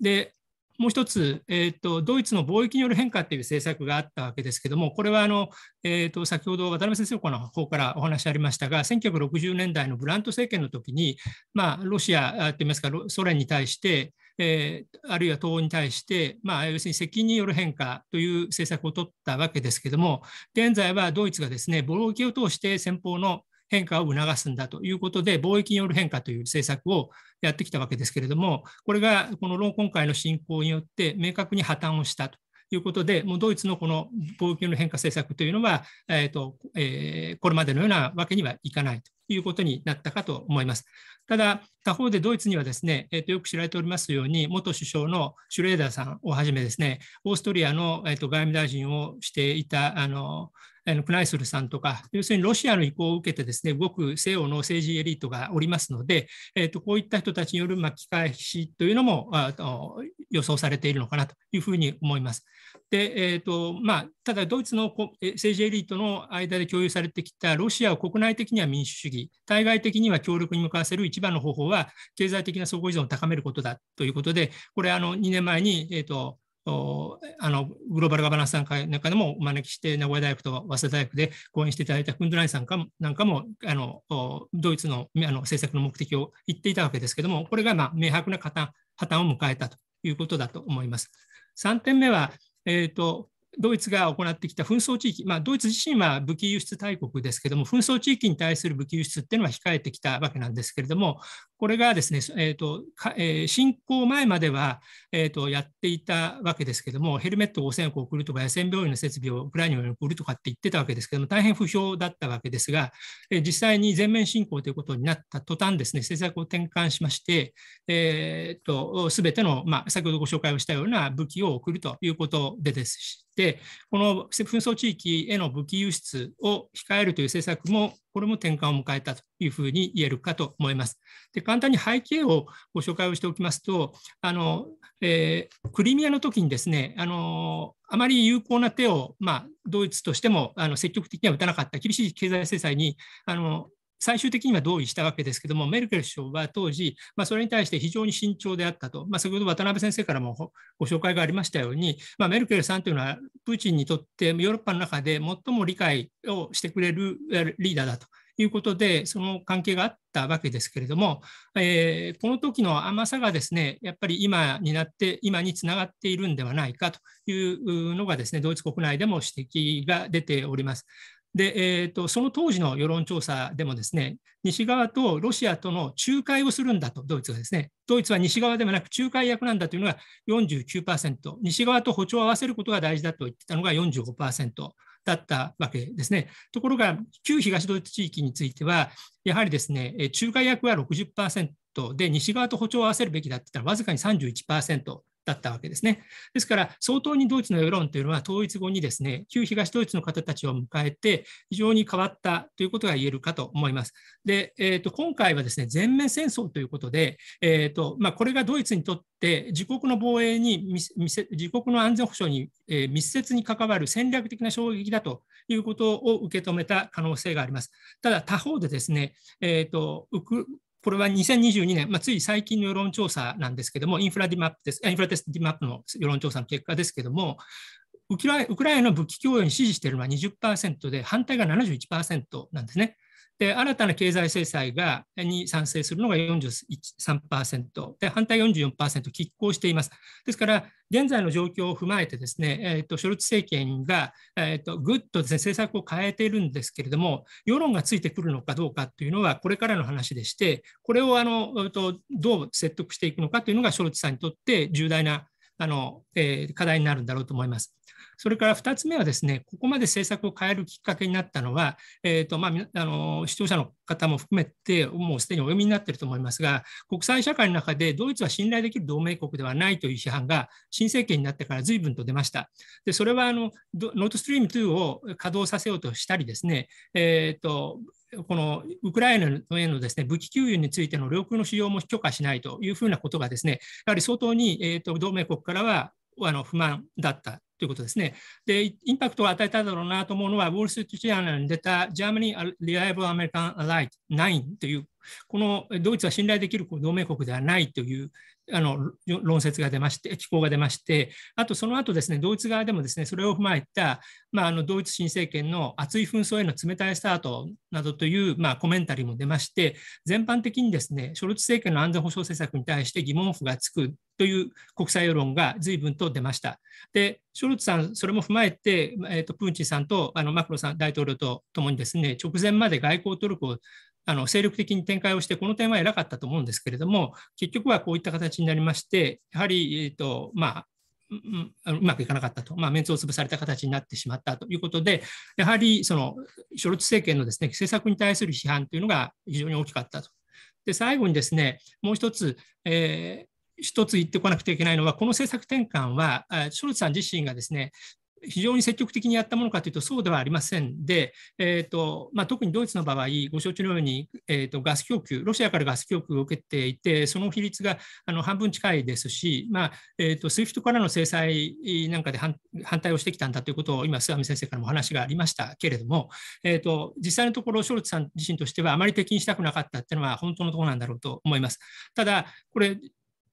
でもう一つ、えーと、ドイツの貿易による変化という政策があったわけですけれども、これはあの、えーと、と先ほど渡辺先生の方からお話ありましたが、1960年代のブラント政権の時に、まあ、ロシアといいますか、ソ連に対して、えー、あるいは党に対して、まあ、要するに責任による変化という政策を取ったわけですけども、現在はドイツがですね、貿易を通して先方の変化を促すんだということで、貿易による変化という政策をやってきたわけですけれども、これがこの今回の侵攻によって明確に破綻をしたということで、もうドイツのこの貿易の変化政策というのは、えーとえー、これまでのようなわけにはいかないということになったかと思います。ただ、他方でドイツにはですね、えー、とよく知られておりますように、元首相のシュレーダーさんをはじめですね、オーストリアの、えー、と外務大臣をしていたあのあのクナイスルさんとか、要するにロシアの意向を受けてですね動く西欧の政治エリートがおりますので、えー、とこういった人たちによる巻き返しというのもあと予想されているのかなというふうに思います。でえーとまあ、ただ、ドイツの政治エリートの間で共有されてきたロシアを国内的には民主主義、対外的には協力に向かわせる一番の方法は経済的な相互依存を高めることだということで、これ、あの2年前に、えーとあのグローバルガバナンスなんかの中でもお招きして、名古屋大学と早稲田大学で講演していただいたフンドラインさんかなんかも、あのドイツのあの政策の目的を言っていたわけですけども、これがまあ明白な破綻破綻を迎えたということだと思います。3点目は、えーと、ドイツが行ってきた紛争地域、まあ、ドイツ自身は武器輸出大国ですけれども、紛争地域に対する武器輸出っていうのは控えてきたわけなんですけれども、これがですね、えーとえー、侵攻前までは、えーと、やっていたわけですけれども、ヘルメット5000個送るとか、野戦病院の設備をウクライナに送るとかって言ってたわけですけれども、大変不評だったわけですが、えー、実際に全面侵攻ということになった途端ですね、政策を転換しまして、す、えーと、べ、ての、まあ、先ほどご紹介をしたような武器を送るということでですで、、この紛争地域への武器輸出を控えるという政策も、これも転換を迎えたというふうに言えるかと思います。で簡単に背景をご紹介をしておきますと、あのえー、クリミアの時にですね、あのあまり有効な手を、まあ、ドイツとしてもあの積極的には打たなかった厳しい経済制裁にあの最終的には同意したわけですけども、メルケル首相は当時、まあ、それに対して非常に慎重であったと、まあ、先ほど渡辺先生からもご紹介がありましたように、まあ、メルケルさんというのは、プーチンにとってヨーロッパの中で最も理解をしてくれるリーダーだと。いうことで、その関係があったわけですけれども、えー、この時の甘さがですね、やっぱり今になって、今につながっているんではないかというのがですね、ドイツ国内でも指摘が出ております。で、えーと、その当時の世論調査でもですね西側とロシアとの仲介をするんだとドイツがですねドイツは西側ではなく仲介役なんだというのが49%西側と歩調を合わせることが大事だと言ってたのが45%だったわけですねところが旧東ドイツ地域についてはやはりですね仲介役は60%で西側と歩調を合わせるべきだって言ったらわずかに31%だったわけですね。ですから、相当にドイツの世論というのは、統一後にですね、旧東ドイツの方たちを迎えて、非常に変わったということが言えるかと思います。で、えーと、今回はですね、全面戦争ということで、えーとまあ、これがドイツにとって、自国の防衛に、自国の安全保障に、え密接に関わる戦略的な衝撃だということを受け止めた可能性があります。ただ、他方でですね、えーと、とこれは2022年、まあ、つい最近の世論調査なんですけども、インフラディマップです、インフラテストディマップの世論調査の結果ですけども、ウクライナの武器供与に支持しているのは20%で、反対が71%なんですね。で新たな経済制裁がに賛成するのが43%で反対44%拮抗しています。ですから現在の状況を踏まえてですね、えーと、ショルツ政権が、えーと、とぐっとです、ね、政策を変えているんですけれども世論がついてくるのかどうかというのはこれからの話でしてこれをあの、えー、とどう説得していくのかというのがショルツさんにとって重大なあの、えー、課題になるんだろうと思います。それから2つ目はですね、ここまで政策を変えるきっかけになったのは、えーとまあ、あの視聴者の方も含めて、もうすでにお読みになっていると思いますが、国際社会の中でドイツは信頼できる同盟国ではないという批判が新政権になってから随分と出ました。でそれはあのノートストリーム2を稼働させようとしたりですね、えーとこのウクライナへのです、ね、武器給油についての領空の使用も許可しないというふうなことがです、ね、やはり相当に、えと、同盟国からはあの不満だったということですね。で、インパクトを与えただろうなと思うのは、ウォール・ストリート・ジャーナルに出た Germany Reliable American Ally 9という、このドイツは信頼できる同盟国ではないというあの論説が出まして、機構が出まして、あとその後ですね、ドイツ側でもですね、それを踏まえた、まあ、あのドイツ新政権の熱い紛争への冷たいスタートなどという、まあ、コメンタリーも出まして、全般的にですね、ショルツ政権の安全保障政策に対して疑問符がつくという国際世論が随分と出ました。で、ショルツさん、それも踏まえて、えーと、プーチンさんとあのマクロさん大統領とともにですね、直前まで外交努力をあの精力的に展開をして、この点は偉かったと思うんですけれども、結局はこういった形になりまして、やはり、えーとまあ、うまくいかなかったと、まあ、メンツを潰された形になってしまったということで、やはりそのショルツ政権のです、ね、政策に対する批判というのが非常に大きかったと。で最後にですねもう一つ、えー一つ言ってこなくてはいけないのは、この政策転換は、ショルツさん自身がですね、非常に積極的にやったものかというと、そうではありませんで、えーとまあ、特にドイツの場合、ご承知のように、えーと、ガス供給、ロシアからガス供給を受けていて、その比率があの半分近いですし、まあえーと、SWIFT からの制裁なんかで反対をしてきたんだということを、今、諏訪美先生からもお話がありましたけれども、えーと、と実際のところ、ショルツさん自身としては、あまり敵にしたくなかったというのは本当のところなんだろうと思います。ただこれ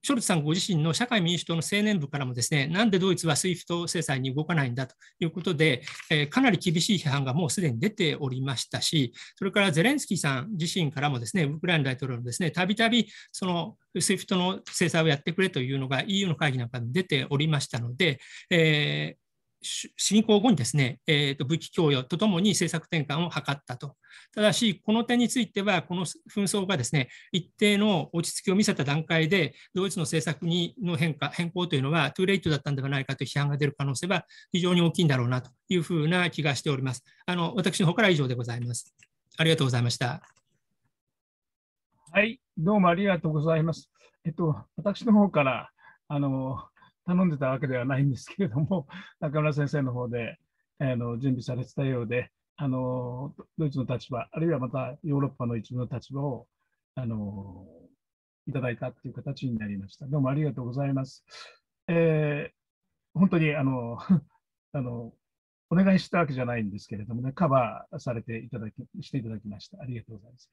ショルツさんご自身の社会民主党の青年部からもですね、なんでドイツは SWIFT 制裁に動かないんだということで、えかなり厳しい批判がもうすでに出ておりましたし、それからゼレンスキーさん自身からもですね、ウクライナ大統領のですね、たびたびその SWIFT の制裁をやってくれというのが EU の会議なんかで出ておりましたので、えー侵攻後にですね、えー、と武器供与とともに政策転換を図ったと。ただし、この点については、この紛争がですね、一定の落ち着きを見せた段階で、ドイツの政策にの変化、変更というのは、トゥーレイトだったんではないかという批判が出る可能性は非常に大きいんだろうなというふうな気がしております。あの私の方から以上でございます。ありがとうございました。はい、どうもありがとうございます。えっと、私の方から、あの、頼んでたわけではないんですけれども、*laughs* 中村先生の方で、あの準備されてたようで、あのドイツの立場、あるいはまたヨーロッパの一部の立場をあのいただいたという形になりました。どうもありがとうございます。えー、本当にあの *laughs* あのお願いしたわけじゃないんですけれどもね、カバーされていただき、していただきました。ありがとうございます。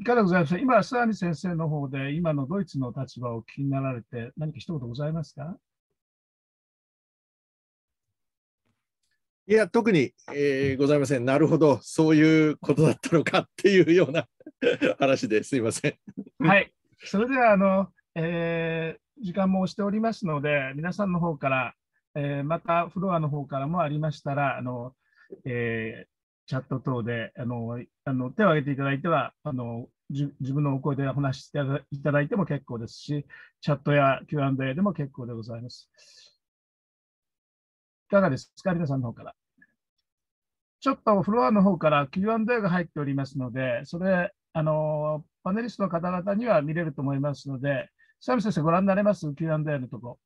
いかがでございますた今、諏訪美先生の方で、今のドイツの立場を気になられて、何か一言ございますかいや、特に、えー、ございません。なるほど、そういうことだったのかっていうような *laughs* 話ですいません。はい、それではあの、えー、時間も押しておりますので、皆さんの方から、えー、またフロアの方からもありましたら、あのえチャット等であのあの手を挙げていただいてはあの自分のお声でお話していただいても結構ですし、チャットや Q&A でも結構でございます。いかがですか、皆さんの方から。ちょっとフロアの方から Q&A が入っておりますので、それ、あの、パネリストの方々には見れると思いますので、サミ先生、ご覧になれます ?Q&A のとこ。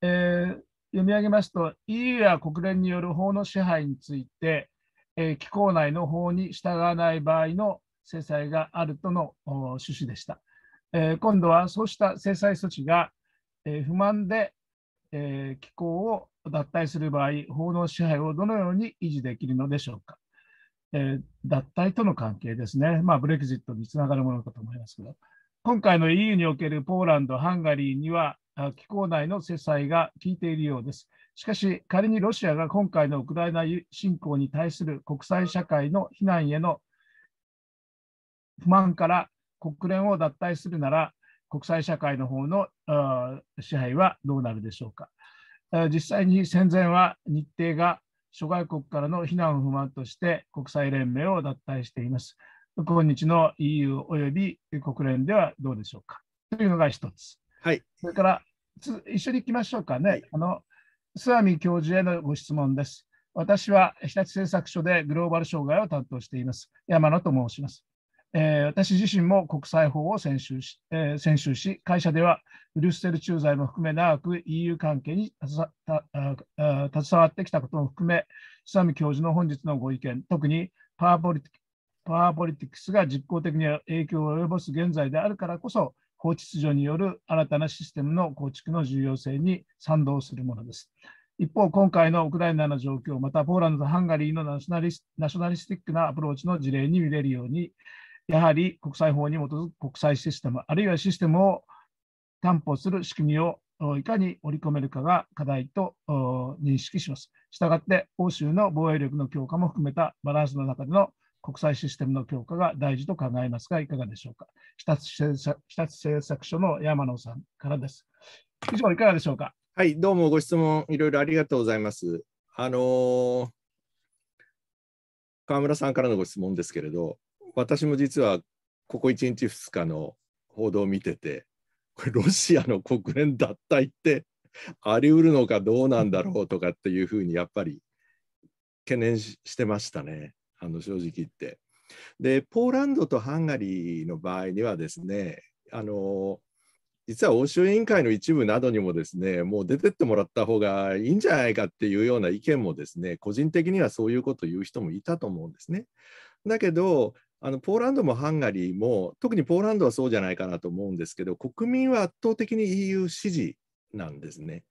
えー、読み上げますと、EU や国連による法の支配について、えー、機構内の法に従わない場合の制裁があるとの趣旨でした。えー、今度はそうした制裁措置が、えー、不満で、えー、機構を脱退する場合、法の支配をどのように維持できるのでしょうか。えー、脱退との関係ですね、まあ、ブレグジットにつながるものかと思いますけど、今回の EU におけるポーランド、ハンガリーには、機構内の制裁が効いているようです。しかし、仮にロシアが今回のウクライナ侵攻に対する国際社会の非難への不満から国連を脱退するなら、国際社会の方の支配はどうなるでしょうか。実際に戦前は日程が諸外国からの非難を不満として国際連盟を脱退しています。今日の EU および国連ではどうでしょうかというのが一つ。はい、それから一緒に行きましょうかね。はい、あの諏訪教授へのご質問です。私は日立製作所でグローバル障害を担当しています。山野と申します。えー、私自身も国際法を専修し,、えー、専修し、会社ではブリュッセル駐在も含め長く EU 関係に携わってきたことも含め、久美教授の本日のご意見、特にパワーポリティパワーポリティクスが実効的に影響を及ぼす現在であるからこそ、法秩序による新たなシステムの構築の重要性に賛同するものです。一方、今回のウクライナの状況、またポーランドとハンガリーのナショナリスティックなアプローチの事例に見れるように、やはり国際法に基づく国際システム、あるいはシステムを担保する仕組みをいかに織り込めるかが課題と認識します。したがって、欧州の防衛力の強化も含めたバランスの中での国際システムの強化が大事と考えますが、いかがでしょうか。日立製作所の山野さんからです。以上、いかがでしょうか。はい、どうもご質問、いろいろありがとうございます。あのー、川村さんからのご質問ですけれど、私も実はここ1日2日の報道を見てて、これロシアの国連脱退ってあり得るのかどうなんだろうとかっていうふうにやっぱり懸念してましたね、あの正直言って。で、ポーランドとハンガリーの場合にはですね、あの実は欧州委員会の一部などにもですねもう出てってもらった方がいいんじゃないかっていうような意見もですね個人的にはそういうことを言う人もいたと思うんですね。だけどあのポーランドもハンガリーも特にポーランドはそうじゃないかなと思うんですけど国民は圧倒的に EU 支持なんですね。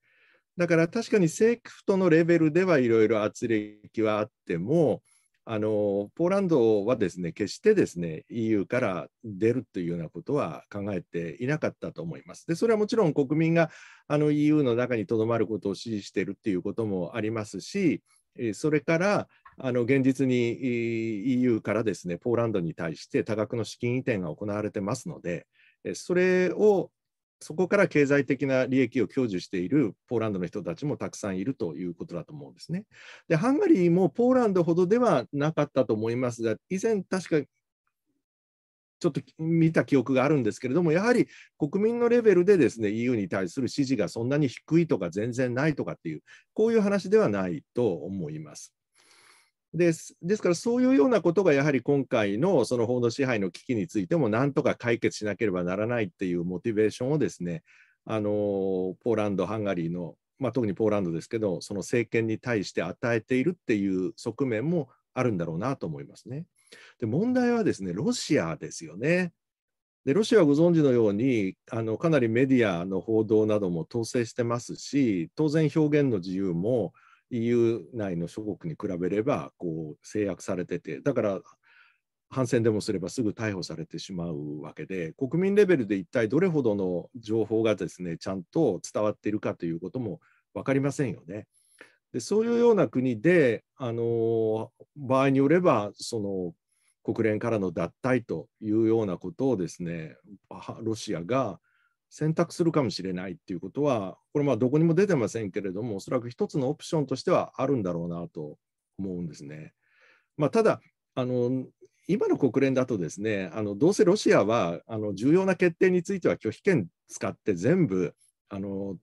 だから確かに政府とのレベルではいろいろ圧力はあってもあのポーランドはですね決してですね EU から出るというようなことは考えていなかったと思います。でそれはもちろん国民があの EU の中にとどまることを支持しているっていうこともありますしそれからあの現実に EU からですねポーランドに対して多額の資金移転が行われてますので、それをそこから経済的な利益を享受しているポーランドの人たちもたくさんいるということだと思うんですね。で、ハンガリーもポーランドほどではなかったと思いますが、以前確かちょっと見た記憶があるんですけれども、やはり国民のレベルでですね EU に対する支持がそんなに低いとか全然ないとかっていう、こういう話ではないと思います。ですですからそういうようなことがやはり今回のその法の支配の危機についてもなんとか解決しなければならないっていうモチベーションをですねあのポーランド、ハンガリーの、まあ、特にポーランドですけどその政権に対して与えているっていう側面もあるんだろうなと思いますね。で問題はですねロシアですよね。でロシアはご存知のようにあのかなりメディアの報道なども統制してますし当然表現の自由も EU 内の諸国に比べればこう制約されててだから反戦でもすればすぐ逮捕されてしまうわけで国民レベルで一体どれほどの情報がですねちゃんと伝わっているかということも分かりませんよね。でそういうような国であの場合によればその国連からの脱退というようなことをですねロシアが選択するかもしれないっていうことは、これまあどこにも出てませんけれども、おそらく一つのオプションとしてはあるんだろうなと思うんですね。まあ、ただあの今の国連だとですねあのどうせロシアはあの重要な決定については拒否権使って全部あの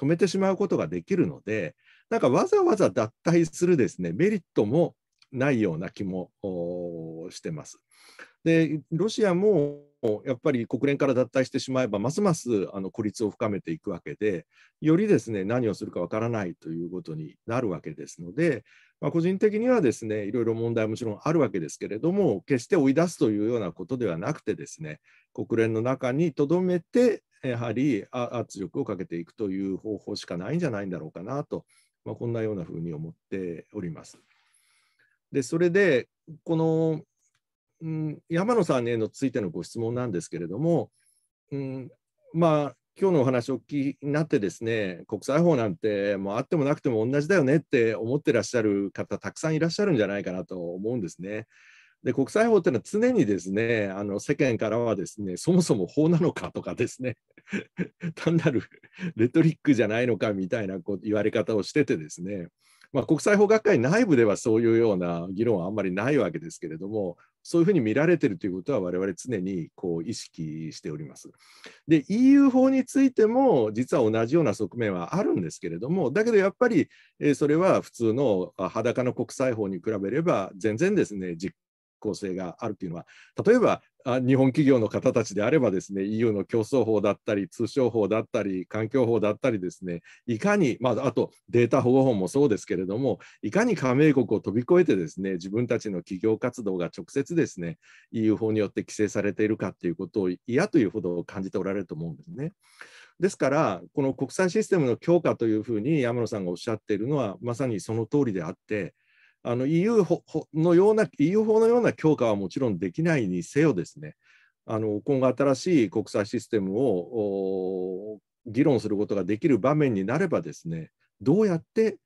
止めてしまうことができるのでなんかわざわざ脱退するですねメリットもないような気もしてます。でロシアもやっぱり国連から脱退してしまえば、ますますあの孤立を深めていくわけで、よりですね何をするかわからないということになるわけですので、まあ、個人的にはですねいろいろ問題はもちろんあるわけですけれども、決して追い出すというようなことではなくて、ですね国連の中にとどめて、やはり圧力をかけていくという方法しかないんじゃないんだろうかなと、まあ、こんなようなふうに思っております。でそれでこのうん、山野さんへのついてのご質問なんですけれども、うん、まあ今日のお話をお聞きになってですね国際法なんてもうあってもなくても同じだよねって思ってらっしゃる方たくさんいらっしゃるんじゃないかなと思うんですね。で国際法っていうのは常にですねあの世間からはですねそもそも法なのかとかですね *laughs* 単なるレトリックじゃないのかみたいなこう言われ方をしててですね、まあ、国際法学会内部ではそういうような議論はあんまりないわけですけれどもそういうふうに見られているということは、我々常にこう意識しております。で、EU 法についても、実は同じような側面はあるんですけれども、だけどやっぱり、えそれは普通の裸の国際法に比べれば、全然ですね、実構成があるというのは例えば日本企業の方たちであればですね EU の競争法だったり通商法だったり環境法だったりですねいかに、まあ、あとデータ保護法もそうですけれどもいかに加盟国を飛び越えてですね自分たちの企業活動が直接ですね EU 法によって規制されているかということを嫌というほど感じておられると思うんですね。ですから、この国際システムの強化というふうに山野さんがおっしゃっているのは、まさにその通りであって、あの EU のような EU 法のような強化はもちろんできないにせよですねあの今後新しい国際システムを議論することができる場面になればですねどうやって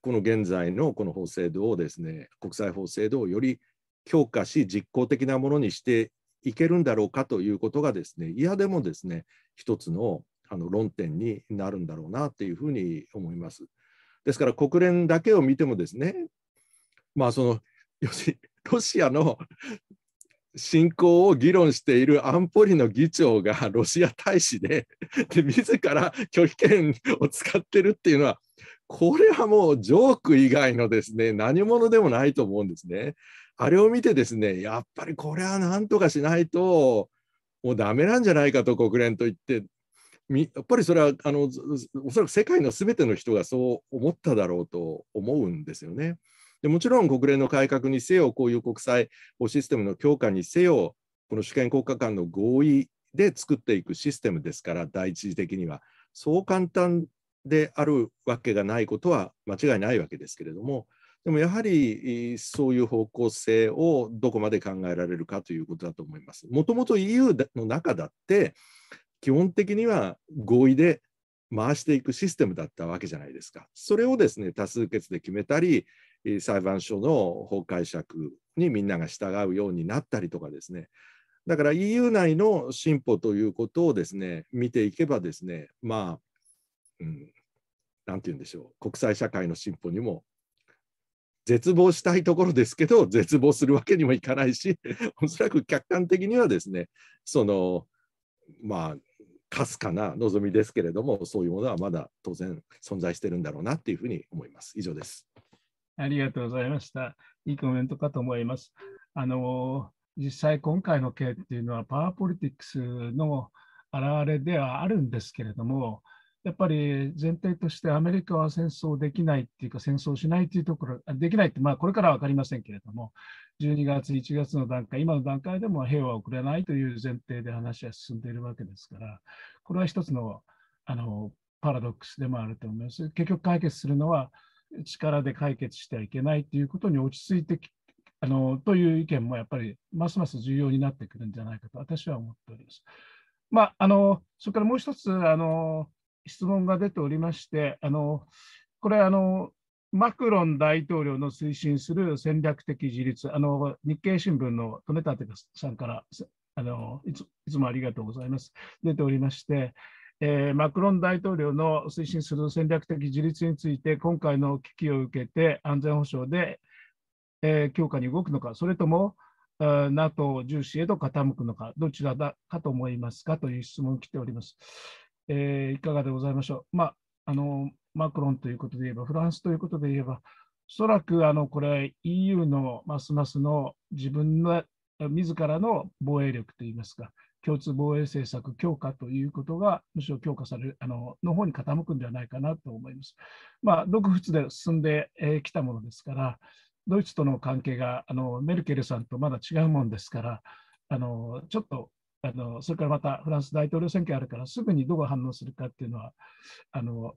この現在のこの法制度をですね国際法制度をより強化し実効的なものにしていけるんだろうかということがですねいやでもですね一つのあの論点になるんだろうなというふうに思います。ですから国連だけを見てもですねまあその要するにロシアの侵攻を議論している安保理の議長がロシア大使で *laughs* で自ら拒否権を使ってるっていうのはこれはもうジョーク以外のですね何者でもないと思うんですね。あれを見てですねやっぱりこれはなんとかしないともうダメなんじゃないかと国連と言ってやっぱりそれはあのおそらく世界の全ての人がそう思っただろうと思うんですよね。でもちろん国連の改革にせよ、こういう国際システムの強化にせよ、この主権国家間の合意で作っていくシステムですから、第一次的には。そう簡単であるわけがないことは間違いないわけですけれども、でもやはりそういう方向性をどこまで考えられるかということだと思います。もともと EU の中だって、基本的には合意で回していくシステムだったわけじゃないですか。それをですね多数決で決めたり、裁判所の法解釈にみんなが従うようになったりとかですねだから EU 内の進歩ということをですね見ていけばですねまあ、うん、なんて言うんでしょう国際社会の進歩にも絶望したいところですけど絶望するわけにもいかないし *laughs* おそらく客観的にはですねそのまあかすかな望みですけれどもそういうものはまだ当然存在してるんだろうなっていうふうに思います。以上ですありがとうございました。いいコメントかと思います。あの実際今回の件っていうのはパワーポリティクスの表れではあるんですけれども、やっぱり前提としてアメリカは戦争できないっていうか戦争しないというところ、できないって、まあ、これからは分かりませんけれども、12月、1月の段階、今の段階でも平和を送れないという前提で話は進んでいるわけですから、これは一つのあのパラドックスでもあると思います。結局解決するのは力で解決してはいけないということに落ち着いてあのという意見もやっぱりますます重要になってくるんじゃないかと私は思っております。まあ、あのそれからもう一つあの質問が出ておりましてあのこれあのマクロン大統領の推進する戦略的自立、あの日経新聞の利根立さんからあのいつもありがとうございます、出ておりまして、えー、マクロン大統領の推進する戦略的自立について、今回の危機を受けて安全保障で、えー、強化に動くのか、それとも NATO 重視へと傾くのか、どちらだかと思いますかという質問来ております。えー、いかがでございましょう。まあ、あのマクロンということで言えば、フランスということで言えば、おそらくあのこれ EU のますますの自分の自らの防衛力といいますか、共通防衛政策強化ということが、むしろ強化されるあのの方に傾くんではないかなと思います。まあ、独仏で進んでき、えたものですから、ドイツとの関係があのメルケルさんとまだ違うもんですから、あのちょっとあのそれからまたフランス大統領選挙あるからすぐにどう反応するかっていうのはあの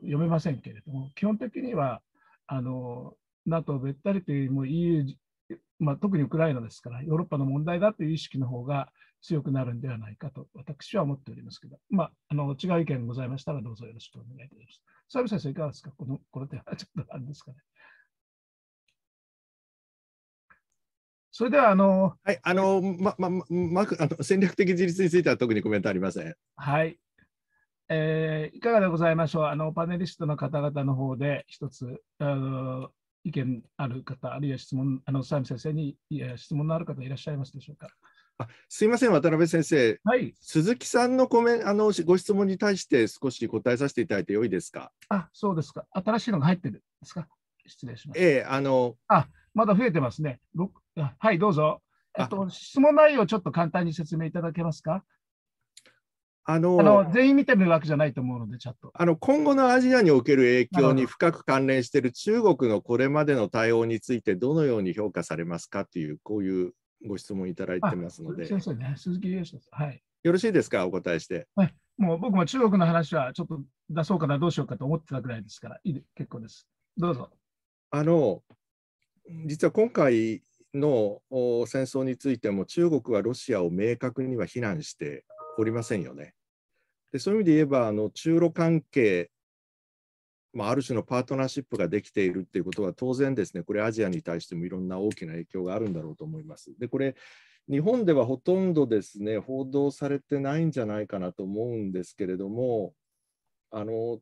読めませんけれども基本的にはあの NATO べったりというよりも EU、まあ、特にウクライナですからヨーロッパの問題だという意識の方が強くなるんではないかと私は思っておりますけど、まあ、あの違う意見ございましたらどうぞよろしくお願いいたします。サ部先生、いかがですかこのこの点はちょっとなんですかね。それではあの、はい、あの、ま、ま、ま、あの戦略的自立については特にコメントありません。はい。えー、いかがでございましょうあのパネリストの方々の方で一つあの意見ある方、あるいは質問、あのサイム先生に質問のある方いらっしゃいますでしょうか。あすみません、渡辺先生、はい、鈴木さんのコメあのご質問に対して少し答えさせていただいてよいですか。あそうですか、新しいのが入ってるんですか。失礼します。ええあのあまだ増えてますね。はい、どうぞ。えっと、質問内容ちょっと簡単に説明いただけますか。あのー、全員見てるわけじゃないと思うので、ちょっとあの今後のアジアにおける影響に深く関連している中国のこれまでの対応について、どのように評価されますかという、こういうご質問いただいてますので。先生ね、鈴木です。はい。よろしいですか、お答えして。はい。もう僕も中国の話はちょっと出そうかな、どうしようかと思ってたぐらいですから、いい結構です。どうぞ。あの、実は今回の戦争についても、中国はロシアを明確には非難しておりませんよね。でそういう意味で言えば、あの中ロ関係まあ、ある種のパートナーシップができているっていうことは当然ですねこれアジアに対してもいろんな大きな影響があるんだろうと思います。でこれ日本ではほとんどですね報道されてないんじゃないかなと思うんですけれどもあの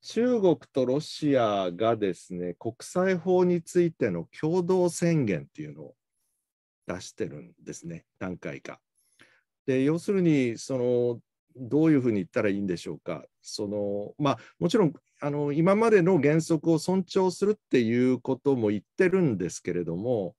中国とロシアがですね国際法についての共同宣言っていうのを出してるんですね何回か。で要するにそのどういうふうに言ったらいいんでしょうか。そのまあ、もちろんあの今までの原則を尊重するっていうことも言ってるんですけれども、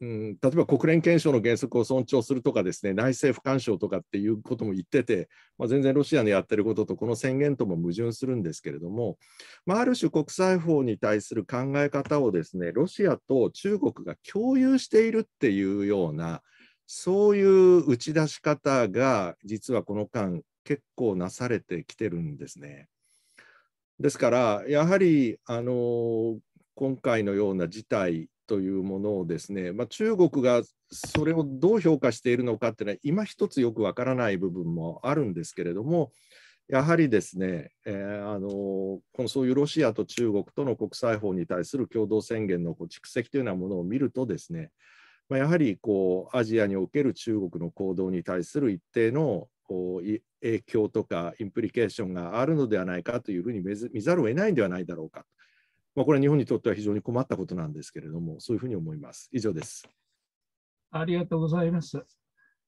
うん、例えば国連憲章の原則を尊重するとかですね内政不干渉とかっていうことも言ってて、まあ、全然ロシアのやってることとこの宣言とも矛盾するんですけれども、まあ、ある種国際法に対する考え方をですねロシアと中国が共有しているっていうようなそういう打ち出し方が実はこの間結構なされてきてるんですね。ですからやはりあの今回のような事態というものをですね、まあ、中国がそれをどう評価しているのかっていうのは今一つよくわからない部分もあるんですけれどもやはりですね、えー、あのこのそういうロシアと中国との国際法に対する共同宣言の蓄積というようなものを見るとですねまあ、やはりこうアジアにおける中国の行動に対する一定の影響とかインプリケーションがあるのではないかというふうに見ざるを得ないんではないだろうか。まあ、これは日本にとっては非常に困ったことなんですけれども、そういうふうに思います。以上です。ありがとうございます。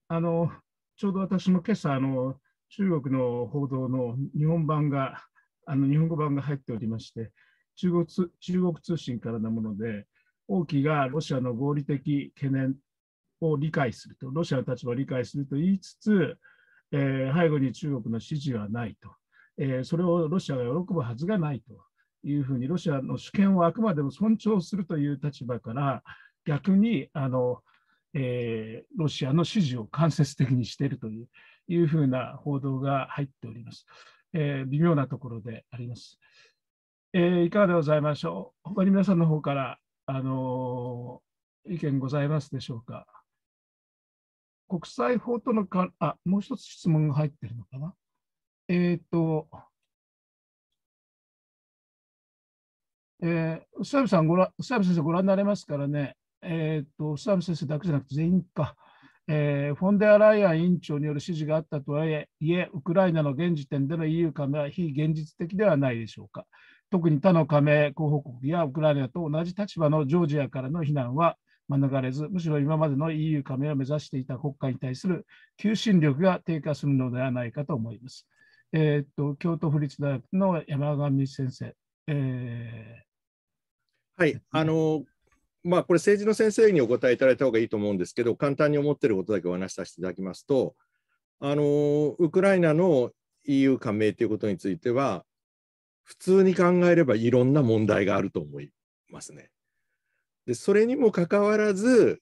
あのちょうど私も今朝あの中国の報道の日本版があの日本語版が入っておりまして、中国中国通信からなもので、王毅がロシアの合理的懸念を理解すると、ロシアの立場を理解すると言いつつ、えー、背後に中国の支持はないと、えー、それをロシアが喜ぶはずがないというふうに、ロシアの主権をあくまでも尊重するという立場から、逆にあの、えー、ロシアの支持を間接的にしているといういうふうな報道が入っております。えー、微妙なところであります。えー、いかがでございましょう。他に皆さんの方からあの意見ございますでしょうか。国際法とのか、あ、もう一つ質問が入ってるのかな。えっ、ー、と、えー、宇佐美さんごら、宇佐美先生ご覧になれますからね、えっ、ー、と、宇佐美先生だけじゃなくて全員か、えー、フォンデアライアン委員長による指示があったとはいえ、ウクライナの現時点での EU 加盟は非現実的ではないでしょうか。特に他の加盟候補国やウクライナと同じ立場のジョージアからの非難は免れず、むしろ今までの EU 加盟を目指していた国家に対する求心力が低下するのではないかと思います。えー、っと京都府立大学の山上先生。えー、はい、あのまあ、これ政治の先生にお答えいただいた方がいいと思うんですけど、簡単に思っていることだけお話しさせていただきますと、あのウクライナの EU 加盟ということについては、普通に考えればいろんな問題があると思いますね。でそれにもかかわらず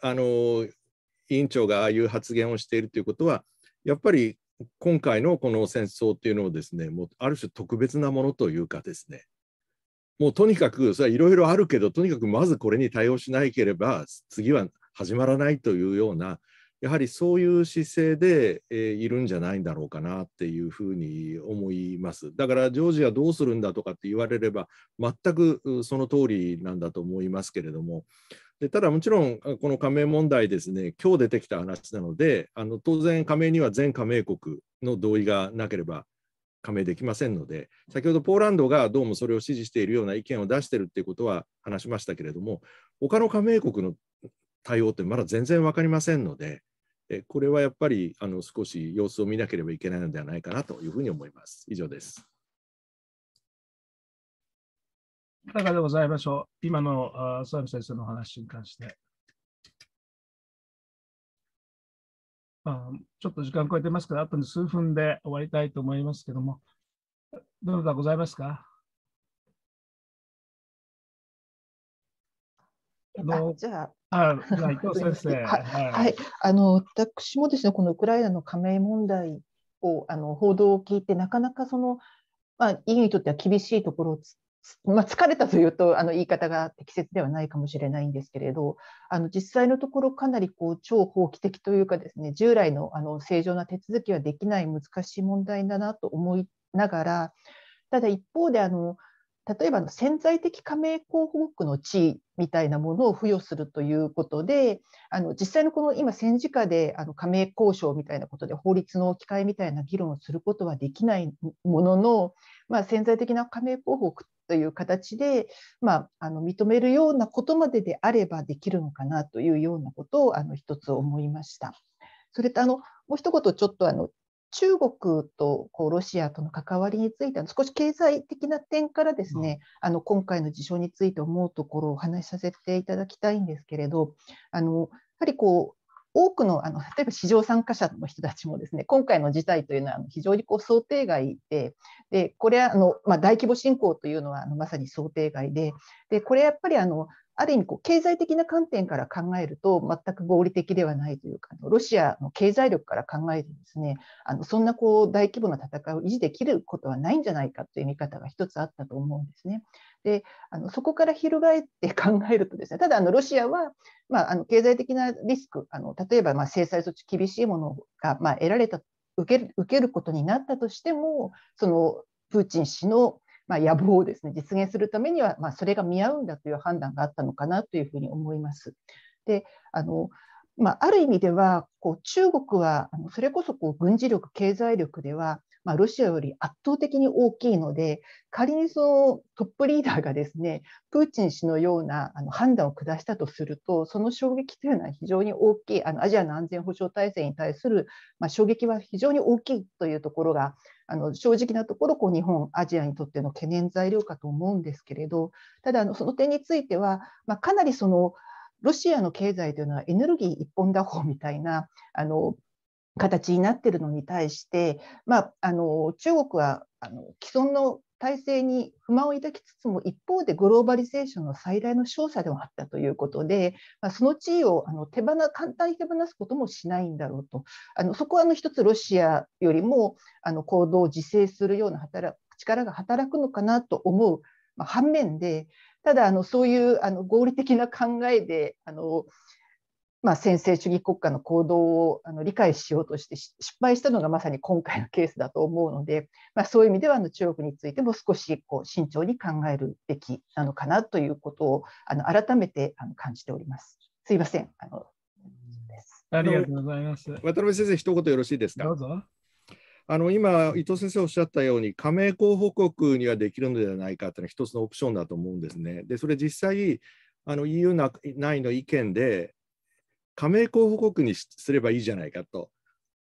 あの委員長がああいう発言をしているということはやっぱり今回のこの戦争っていうのをですねもうある種特別なものというかですねもうとにかくそれはいろいろあるけどとにかくまずこれに対応しなければ次は始まらないというようなやはりそういう姿勢で、えー、いるんじゃないんだろうかなっていうふうに思います。だからジョージアどうするんだとかって言われれば全くその通りなんだと思いますけれども。でただもちろんこの加盟問題ですね今日出てきた話なのであの当然加盟には全加盟国の同意がなければ加盟できませんので、先ほどポーランドがどうもそれを支持しているような意見を出してるるていうことは話しましたけれども、他の加盟国の対応ってまだ全然分かりませんので、えこれはやっぱりあの少し様子を見なければいけないのではないかなというふうに思います。以上です。いかがでございましょう。今の澤部先生の話に関して。あちょっと時間超えてますから、あと数分で終わりたいと思いますけども、どなたございますかあのじゃあ、*laughs* はい、あの私もですねこのウクライナの加盟問題をあの報道を聞いてなかなかそのまあ e にとっては厳しいところをまあ、疲れたというとあの言い方が適切ではないかもしれないんですけれどあの実際のところかなりこう超法規的というかですね従来のあの正常な手続きはできない難しい問題だなと思いながらただ一方であの例えば潜在的加盟候補国の地位みたいなものを付与するということであの実際のこの今戦時下であの加盟交渉みたいなことで法律の置き換えみたいな議論をすることはできないものの、まあ、潜在的な加盟候補という形で、まあ、あの認めるようなことまでであればできるのかなというようなことをあの一つ思いました。それとあのもう一言ちょっとあの中国とこうロシアとの関わりについて少し経済的な点からですね、あの今回の事象について思うところをお話しさせていただきたいんですけれどあのやはりこう多くのあの例えば市場参加者の人たちもですね今回の事態というのは非常にこう想定外ででこれはあの、まあ、大規模侵攻というのはあのまさに想定外ででこれやっぱりあのある意味こう経済的な観点から考えると全く合理的ではないというかロシアの経済力から考えてですねあのそんなこう大規模な戦いを維持できることはないんじゃないかという見方が一つあったと思うんですね。であのそこから翻って *laughs* 考えるとですねただあのロシアは、まあ、あの経済的なリスクあの例えばま制裁措置厳しいものがま得られた受ける受けることになったとしてもそのプーチン氏のまあ、野望をですね実現するためには、まあ、それが見合うんだという判断があったのかなというふうに思います。であのまあ、ある意味ではこう中国はそれこそこう軍事力経済力ではまあ、ロシアより圧倒的に大きいので仮にそのトップリーダーがですねプーチン氏のようなあの判断を下したとするとその衝撃というのは非常に大きいあのアジアの安全保障体制に対する、まあ、衝撃は非常に大きいというところがあの正直なところこう日本アジアにとっての懸念材料かと思うんですけれどただあのその点については、まあ、かなりそのロシアの経済というのはエネルギー一本打法みたいなあの形になっているのに対して、まあ、あの中国はあの既存の体制に不満を抱きつつも一方でグローバリゼーションの最大の勝者でもあったということで、まあ、その地位をあの手放簡単に手放すこともしないんだろうとあのそこは一つロシアよりもあの行動を自制するような働力が働くのかなと思う、まあ、反面でただあのそういうあの合理的な考えであのまあ、専制主義国家の行動をあの理解しようとして失敗したのがまさに今回のケースだと思うので、まあ、そういう意味ではあの中国についても少しこう慎重に考えるべきなのかなということをあの改めてあの感じております。すいません。あのありがとうございます。渡辺先生、一言よろしいですか。どうぞ。あの今、伊藤先生おっしゃったように、加盟候補国にはできるのではないかというのは一つのオプションだと思うんですね。で、それ実際、あの EU 内の意見で、加盟候補国にすればいいじゃないかと。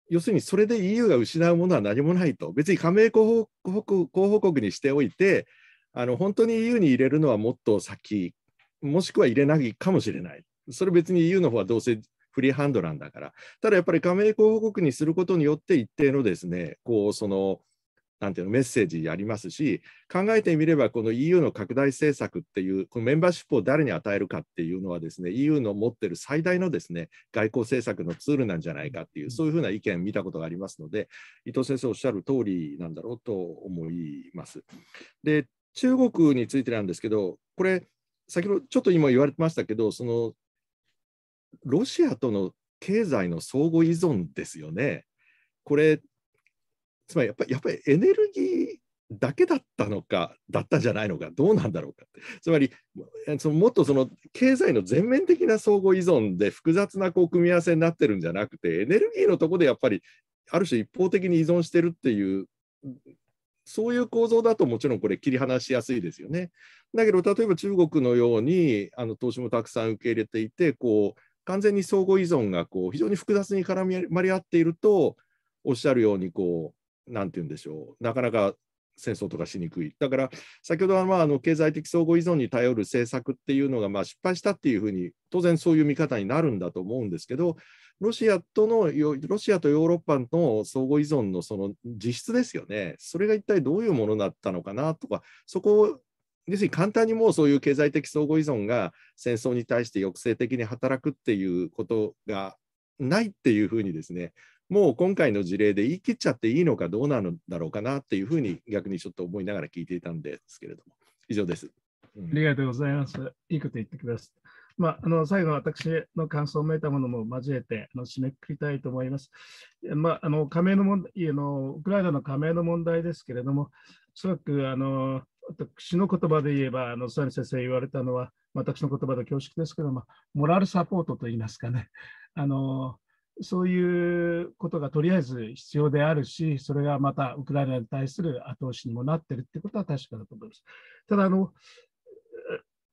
要するにそれで EU が失うものは何もないと。別に加盟候補候補国にしておいて、あの本当に EU に入れるのはもっと先、もしくは入れないかもしれない。それ別に EU の方はどうせフリーハンドなんだから。ただやっぱり加盟候補国にすることによって一定のですね、こうそのなんていうのメッセージありますし考えてみればこの EU の拡大政策っていうこのメンバーシップを誰に与えるかっていうのはですね EU の持ってる最大のですね外交政策のツールなんじゃないかっていうそういうふうな意見見たことがありますので伊藤先生おっしゃる通りなんだろうと思います。で中国についてなんですけどこれ先ほどちょっと今言われてましたけどそのロシアとの経済の相互依存ですよね。これつまりやっぱりやっぱりエネルギーだけだったのかだったんじゃないのかどうなんだろうか *laughs* つまりそのもっとその経済の全面的な相互依存で複雑なこう組み合わせになってるんじゃなくてエネルギーのとこでやっぱりある種一方的に依存してるっていうそういう構造だともちろんこれ切り離しやすいですよね。だけど例えば中国のようにあの投資もたくさん受け入れていてこう完全に相互依存がこう非常に複雑に絡まり合っているとおっしゃるようにこうなんて言うんでしょう、なかなか戦争とかしにくい。だから、先ほどはまああの経済的相互依存に頼る政策っていうのがまあ失敗したっていうふうに、当然そういう見方になるんだと思うんですけど、ロシアとのロシアとヨーロッパの相互依存のその実質ですよね、それが一体どういうものだったのかなとか、そこを要するに簡単にもうそういう経済的相互依存が戦争に対して抑制的に働くっていうことがないっていうふうにですねもう今回の事例で言い切っちゃっていいのかどうなのだろうかなっていうふうに逆にちょっと思いながら聞いていたんですけれども、以上です。うん、ありがとうございます。いいこと言ってください。まあ、あの最後、私の感想をめいたものも交えてあの締めくくりたいと思います。まあ、あの加盟の問題あのウクライナの加盟の問題ですけれども、すごらくあの私の言葉で言えば、あの須先生言われたのは、私の言葉で恐縮ですけども、モラルサポートといいますかね、あのそういうことがとりあえず必要であるし、それがまたウクライナに対する後押しにもなってるってことは確かだと思います。ただあの、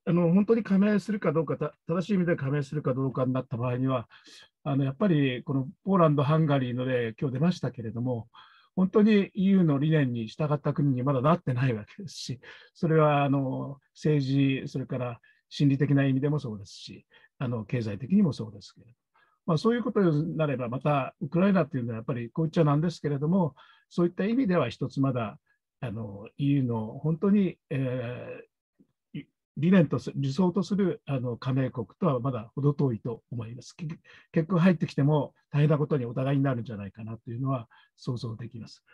あの本当に加盟するかどうか正しい意味で加盟するかどうかになった場合には、あのやっぱりこのポーランド、ハンガリーの例、今日出ましたけれども、本当に EU の理念に従った国にまだなってないわけですし、それはあの政治、それから心理的な意味でもそうですし、あの経済的にもそうですけれども。まあ、そういうことになれば、またウクライナというのはやっぱりこういっちゃなんですけれども、そういった意味では一つまだあの EU の本当に、えー、理念と理想とするあの加盟国とはまだ程遠いと思います。結局入ってきても大変なことにお互いになるんじゃないかなというのは想像できます。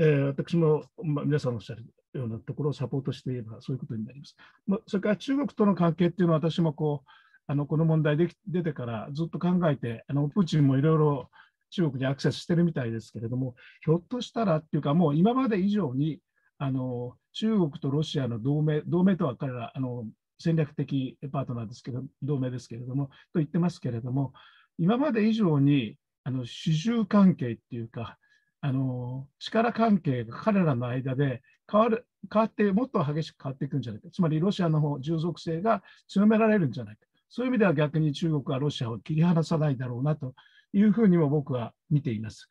えー、私も、まあ、皆さんおっしゃるようなところをサポートしていればそういうことになります。まあ、それから中国との関係っていうのは私もこうあのこの問題で出てからずっと考えて、あのプーチンもいろいろ中国にアクセスしてるみたいですけれども、ひょっとしたらっていうか、もう今まで以上にあの中国とロシアの同盟、同盟とは彼らあの戦略的パートナーですけど、同盟ですけれども、と言ってますけれども、今まで以上にあの主従関係っていうか、あの力関係が彼らの間で変わる変わって、もっと激しく変わっていくんじゃないか、つまりロシアの方、従属性が強められるんじゃないか、そういう意味では逆に中国はロシアを切り離さないだろうなというふうにも僕は見ています。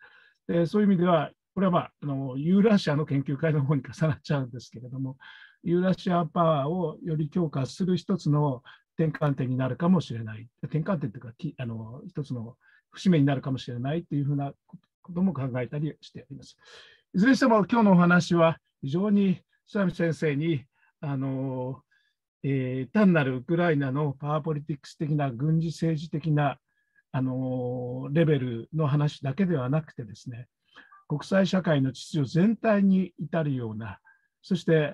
でそういう意味では、これは、まあ、あのユーラシアの研究会の方に重なっちゃうんですけれども、ユーラシアパワーをより強化する一つの転換点になるかもしれない、転換点というか、あの一つの節目になるかもしれないというふうなことも考えたりしています。いずれにしても今日のお話は非常にラム先生にあのえー、単なるウクライナのパワーポリティクス的な軍事政治的な、あのレベルの話だけではなくてですね国際社会の秩序全体に至るようなそして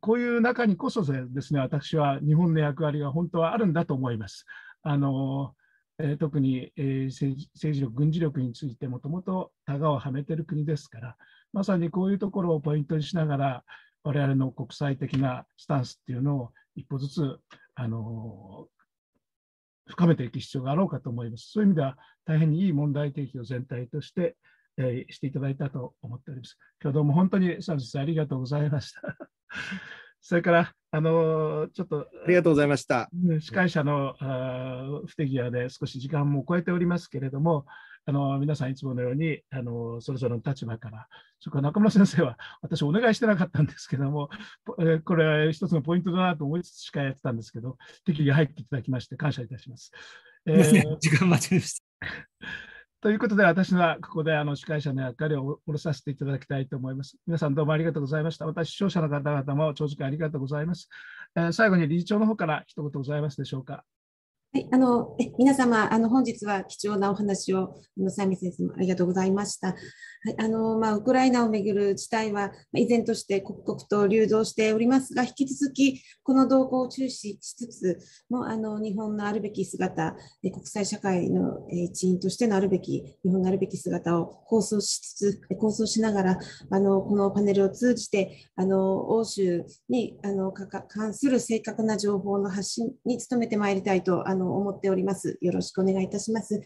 こういう中にこそですね私は日本の役割が本当はあるんだと思います。あのえ特に、え政治力、軍事力についてもともとタガをはめてる国ですから、まさにこういうところをポイントにしながら、我々の国際的なスタンスっていうのを一歩ずつ、あの深めていく必要があろうかと思います。そういう意味では、大変にいい問題提起を全体として、えー、していただいたと思っております。今日どうも本当にサービスありがとうございました。*laughs* それから、あのちょっと、ありがとうございました。司会者のあ不手際で少し時間も超えておりますけれども、あの皆さんいつものようにあのそれぞれの立場から、そこは中村先生は私お願いしてなかったんですけども、*laughs* これは一つのポイントだなと思いつつしかやってたんですけど、適宜入っていただきまして感謝いたします。えー、*laughs* 時間待ちでした。*laughs* ということで、私はここであの司会者の役割を下ろさせていただきたいと思います。皆さんどうもありがとうございました。私、視聴者の方々も長時間ありがとうございます。えー、最後に理事長の方から一言ございますでしょうか。はい、あのえ皆様あの、本日は貴重なお話を、サミ先生もありがとうございました。はいあのまあ、ウクライナをめぐる事態は、依然として刻々と流動しておりますが、引き続きこの動向を注視しつつも、あの日本のあるべき姿、国際社会の一員としてのあるべき、日本のあるべき姿を構想しつつ、構想しながら、あのこのパネルを通じて、あの欧州にあの関する正確な情報の発信に努めてまいりたいとあのの思っております。よろしくお願いいたします。